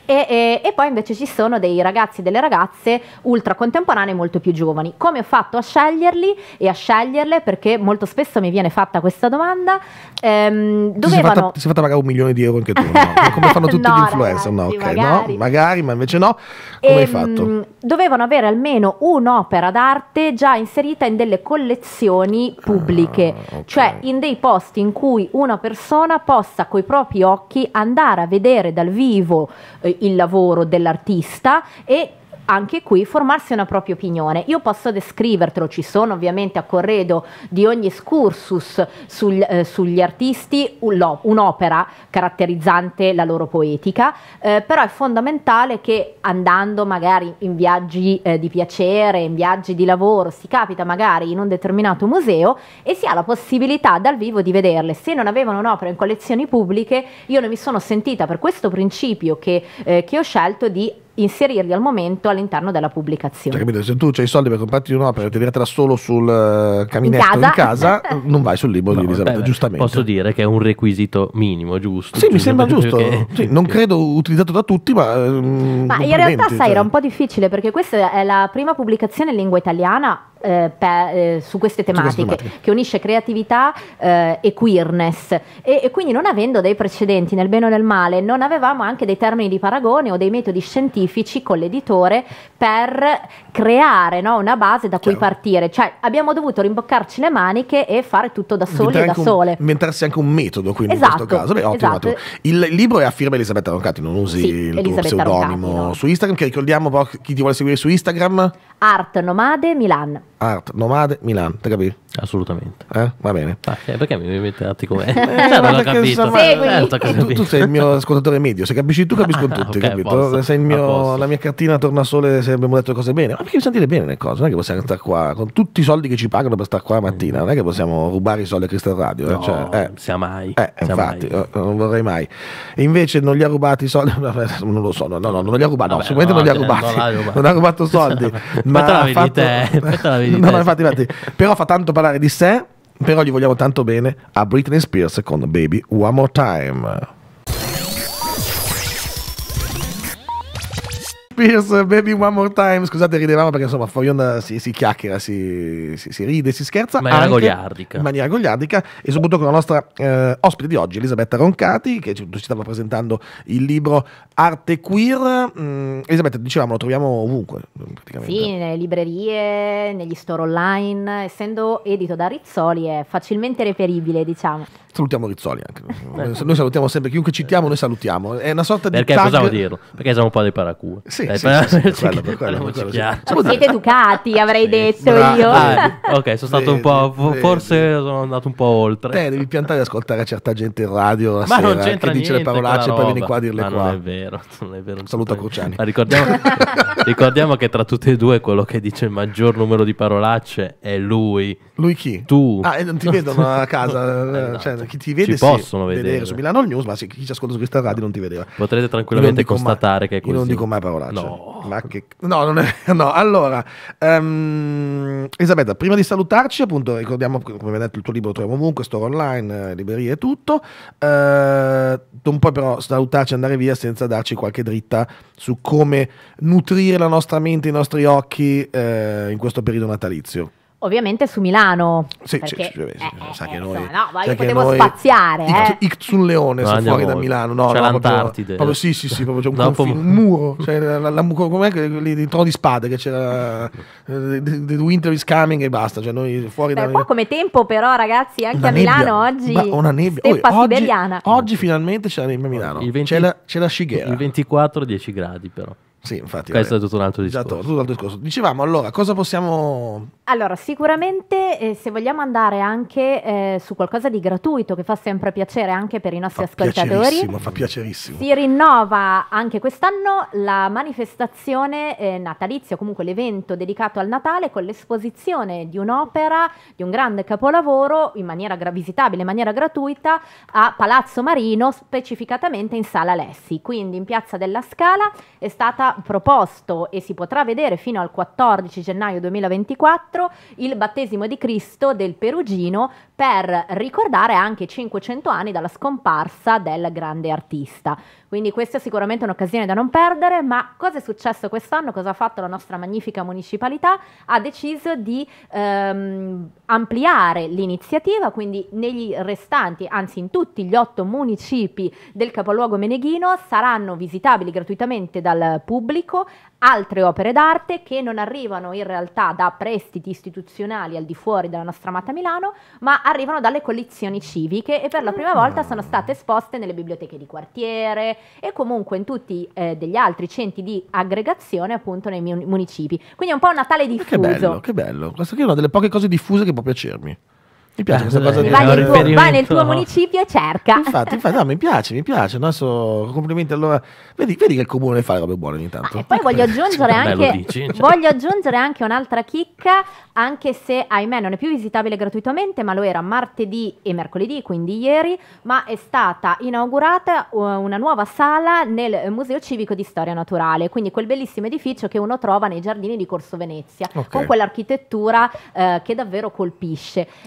e, e, e, poi invece ci sono dei ragazzi e delle ragazze ultra contemporanee molto più giovani. Come ho fatto a sceglierli e a sceglierle? Perché molto spesso mi viene fatta questa domanda ehm, dovevano... Si è, fatta, si è, fatta, pagare un milione di euro anche tu, no? [LAUGHS] come fanno tutti no, gli influencer, ragazzi, no, okay, magari. no? Magari, ma invece no. Come ehm, hai fatto? Dovevano avere almeno un'opera d'arte già inserita in delle collezioni ah, pubbliche, ah, okay. cioè in dei posti in cui una persona possa coi propri occhi andare a vedere dal vivo eh, il lavoro dell'artista e anche qui formarsi una propria opinione. Io posso descrivertelo, ci sono ovviamente a corredo di ogni excursus sul, eh, sugli artisti un'opera caratterizzante la loro poetica, eh, però è fondamentale che andando magari in viaggi eh, di piacere, in viaggi di lavoro, si capita magari in un determinato museo e si ha la possibilità dal vivo di vederle. Se non avevano un'opera in collezioni pubbliche, io non mi sono sentita per questo principio che, eh, che ho scelto di inserirli al momento all'interno della pubblicazione. Cioè, capito? Se tu hai i soldi per comprarti un'opera e ti tenertela solo sul eh, caminetto in casa, in casa [LAUGHS] non vai sul libro no, di Elisabetta, giustamente. Posso dire che è un requisito minimo, giusto? Sì, giusto, mi cioè, sembra giusto. Che... Sì, non [LAUGHS] credo utilizzato da tutti, ma... Eh, ma in realtà, sai, cioè... era un po' difficile perché questa è la prima pubblicazione in lingua italiana eh, per, eh, su queste tematiche, su queste che unisce creatività eh, e queerness. E, e quindi non avendo dei precedenti nel bene o nel male, non avevamo anche dei termini di paragone o dei metodi scientifici scientifici con l'editore per creare no, una base da cui partire. Cioè abbiamo dovuto rimboccarci le maniche e fare tutto da soli e da sole. Inventarsi anche un metodo quindi esatto, in questo esatto, caso. Beh, ottimo, esatto. Il libro è a firma Elisabetta Roncati, non usi sì, il Elisabetta pseudonimo Roncati, no. su Instagram, che ricordiamo chi ti vuole seguire su Instagram? Art Nomade Milan. Art Nomade Milan, te capì? Assolutamente. Eh? Va bene. Ah, eh, perché mi mette atti come? Eh, [LAUGHS] cioè, certo, Tu, tu, sei il mio ascoltatore medio, se capisci tu capisco ah, tutti, okay, capito? Posso, sei mio, la mia cartina torna sole se abbiamo detto le cose bene. Ma perché mi sentire bene le cose? Non è che possiamo stare qua con tutti i soldi che ci pagano per stare qua la mattina, non è che possiamo rubare i soldi a Crystal Radio, eh, no, cioè, eh. sia mai. Eh, sia infatti, mai. Eh, non vorrei mai. E invece non gli ha rubati i soldi, [LAUGHS] non lo so, no, no, no non gli ha rubati, no, sicuramente non gli ha cioè, rubati. [LAUGHS] Non, ha rubato soldi, ma te la vedi no, no, infatti, infatti. Però fa tanto parlare di sé, però gli vogliamo tanto bene a Britney Spears con Baby One More Time. Pierce, Baby One More Time. Scusate, ridevamo perché insomma Forion si, si chiacchiera, si, si, si, ride, si scherza. In maniera goliardica. In maniera goliardica e soprattutto con la nostra eh, ospite di oggi, Elisabetta Roncati, che ci, ci stava presentando il libro Arte Queer. Mm, Elisabetta, dicevamo, lo troviamo ovunque. Sì, nelle librerie, negli store online. Essendo edito da Rizzoli è facilmente reperibile, diciamo. Salutiamo Rizzoli anche. [LAUGHS] noi salutiamo sempre chiunque citiamo, noi salutiamo. È una sorta perché di... Perché tag... possiamo dirlo? Perché siamo un po' dei paraculo. Sì, sì, Dai, sì, per sì, per quello, per quello, per quello, sì. Siete educati, avrei detto Bra- io. Ah, eh, ok, sono stato un po'. Vedi. forse sono andato un po' oltre. Te devi piantare e ascoltare certa gente in radio la Ma sera eh, non che niente, le parolacce e poi vieni qua a dirle Ma qua. [LAUGHS] Non è vero, non è vero. Saluto a Cruciani. Ricordiamo, [LAUGHS] ricordiamo che tra tutti e due quello che dice il maggior numero di parolacce è lui lui chi? Tu. Ah, eh, non ti vedono a [LAUGHS] casa, eh, eh, esatto. cioè, chi ti vede ci sì, possono vedere. vedere. su Milano News, ma sì, chi ci ascolta su questa radio non ti vedeva. Potrete tranquillamente constatare mai, che è così. Io non dico mai parolacce. No. Ma che... no, non è... [LAUGHS] no. allora, um, Elisabetta, prima di salutarci, appunto, ricordiamo, come abbiamo detto, il tuo libro lo troviamo ovunque, store online, librerie e tutto. Uh, non puoi però salutarci e andare via senza darci qualche dritta su come nutrire la nostra mente, i nostri occhi eh, in questo periodo natalizio ovviamente su Milano. Sì, perché, sì, sì, sì eh, sa eh, che noi... No, ma io potevo noi, spaziare. Ict, eh. Ictsun Leone no, sta fuori da Milano. No, c'è no, l'Antartide. Proprio, proprio, sì, sì, sì, proprio c'è un, confine, un muro. Cioè, la, la, la, com'è che i trono di spade che c'era... The, eh, the, winter is coming e basta. Cioè, noi fuori Beh, da... po' come tempo però, ragazzi, anche una a Milano nebbia, oggi... una nebbia. oh, oggi, siberiana. Oggi finalmente c'è la nebbia a Milano. 20, c'è, la, c'è la scighera. Il 24-10 gradi però. Sì, infatti. Questo vabbè. è tutto un altro esatto, discorso. Esatto, tutto un altro discorso. Dicevamo allora, cosa possiamo... Allora, sicuramente eh, se vogliamo andare anche eh, su qualcosa di gratuito che fa sempre piacere anche per i nostri fa ascoltatori. Piacerissimo, fa piacerissimo. Si rinnova anche quest'anno la manifestazione eh, natalizia, comunque l'evento dedicato al Natale con l'esposizione di un'opera, di un grande capolavoro in maniera gra- visitabile, in maniera gratuita a Palazzo Marino, specificatamente in Sala Lessi. Quindi in Piazza della Scala è stata proposto e si potrà vedere fino al 14 gennaio 2024 il battesimo di Cristo del Perugino per ricordare anche i 500 anni dalla scomparsa del grande artista. Quindi questa è sicuramente un'occasione da non perdere, ma cosa è successo quest'anno? Cosa ha fatto la nostra magnifica municipalità? Ha deciso di ehm, ampliare l'iniziativa, quindi negli restanti, anzi in tutti gli otto municipi del capoluogo Meneghino saranno visitabili gratuitamente dal pubblico altre opere d'arte che non arrivano in realtà da prestiti istituzionali al di fuori della nostra amata Milano, ma arrivano dalle collezioni civiche e per la prima ah. volta sono state esposte nelle biblioteche di quartiere e comunque in tutti eh, degli altri centri di aggregazione appunto nei municipi. Quindi è un po' un Natale diffuso. Che bello, che bello. Questa è una delle poche cose diffuse che può piacermi. Mi piace questa eh, cosa di vai, vai nel tuo municipio e cerca. Infatti, infatti no, mi piace, mi piace. Adesso, complimenti. Allora, vedi, vedi, che il comune fa le robe buone ogni tanto. Ah, eh, e poi voglio aggiungere, anche, dici, cioè. voglio aggiungere anche un'altra chicca, anche se ahimè non è più visitabile gratuitamente, ma lo era martedì e mercoledì, quindi ieri, ma è stata inaugurata una nuova sala nel Museo Civico di Storia Naturale, quindi quel bellissimo edificio che uno trova nei giardini di Corso Venezia, okay. con quell'architettura eh, che davvero colpisce.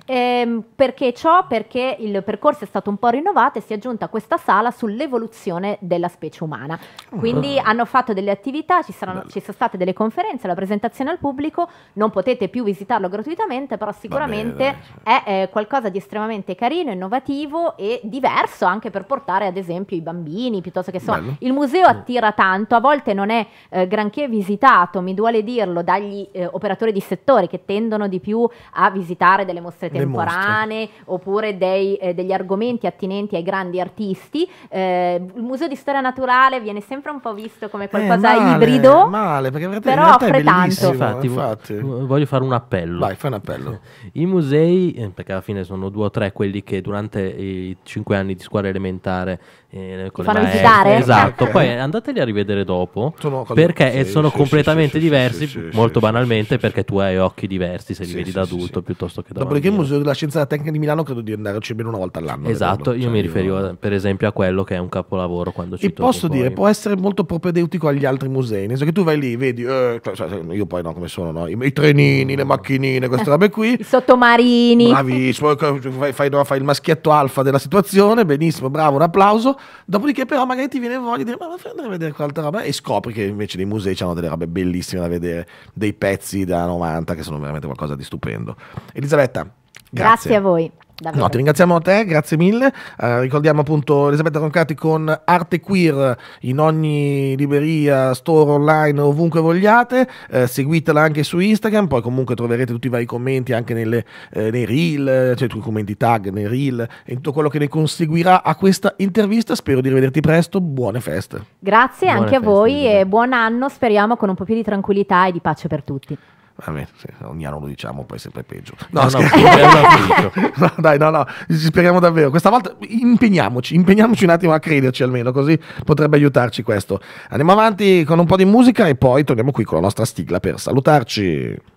Eh, Ehm, perché ciò? Perché il percorso è stato un po' rinnovato e si è aggiunta questa sala sull'evoluzione della specie umana. Quindi oh. hanno fatto delle attività, ci, saranno, ci, sono state delle conferenze, la presentazione al pubblico, non potete più visitarlo gratuitamente, però sicuramente Vabbè, certo. è, è eh, qualcosa di estremamente carino, innovativo e diverso anche per portare ad esempio i bambini, piuttosto che insomma, il museo mm. attira tanto, a volte non è eh, granché visitato, mi duole dirlo, dagli eh, operatori di settore che tendono di più a visitare delle mostre temporanee frane oppure dei, eh, degli argomenti attinenti ai grandi artisti. Eh, il Museo di Storia Naturale viene sempre un po' visto come eh, qualcosa eh, male, ibrido, male, perché però offre tanto. Infatti, infatti. Voglio fare un appello. Vai, fai un appello. I musei, eh, perché alla fine sono due o tre quelli che durante i cinque anni di scuola elementare eh, con fanno visitare esatto [LAUGHS] poi andateli a rivedere dopo sono perché sì, sono sì, completamente sì, diversi molto banalmente perché tu hai occhi diversi se li vedi da adulto piuttosto che da bambino. dopodiché il museo della Scienza della Tecnica di Milano credo di andarci almeno una volta all'anno. Esatto, io cioè, mi riferivo io... per esempio a quello che è un capolavoro quando ci E posso poi. dire, può essere molto propedeutico agli altri musei, nel senso che tu vai lì, vedi, eh, cioè, cioè, cioè io poi no, come sono, no? I, i trenini, le macchinine, queste robe qui. [LAUGHS] I sottomarini. Bravissimo, ecco, fai, fai, no, fai il maschietto alfa della situazione, benissimo, bravo, un applauso. Dopodiché però magari ti viene voglia di dire, ma fai andare a vedere quell'altra roba e scopri che invece nei musei hanno delle robe bellissime da vedere, dei pezzi da 90 che sono veramente qualcosa di stupendo. Elisabetta, Grazie, Grazie a voi. No, ti ringraziamo a te, grazie mille. Uh, ricordiamo appunto Elisabetta Roncati con Arte Queer in ogni libreria, store online, ovunque vogliate. Uh, seguitela anche su Instagram, poi comunque troverete tutti i vari commenti anche nelle, eh, nei reel, cioè tutti i commenti tag nei reel e tutto quello che ne conseguirà a questa intervista. Spero di rivederti presto, buone feste. Grazie buone anche feste, a voi e buon anno, speriamo con un po' più di tranquillità e di pace per tutti. Vabbè, ogni anno lo diciamo, poi è sempre peggio. No, no, no, [LAUGHS] no, dai, no, no, speriamo davvero. Questa volta impegniamoci, impegniamoci un attimo a crederci almeno, così potrebbe aiutarci questo. Andiamo avanti con un po' di musica e poi torniamo qui con la nostra sigla per salutarci.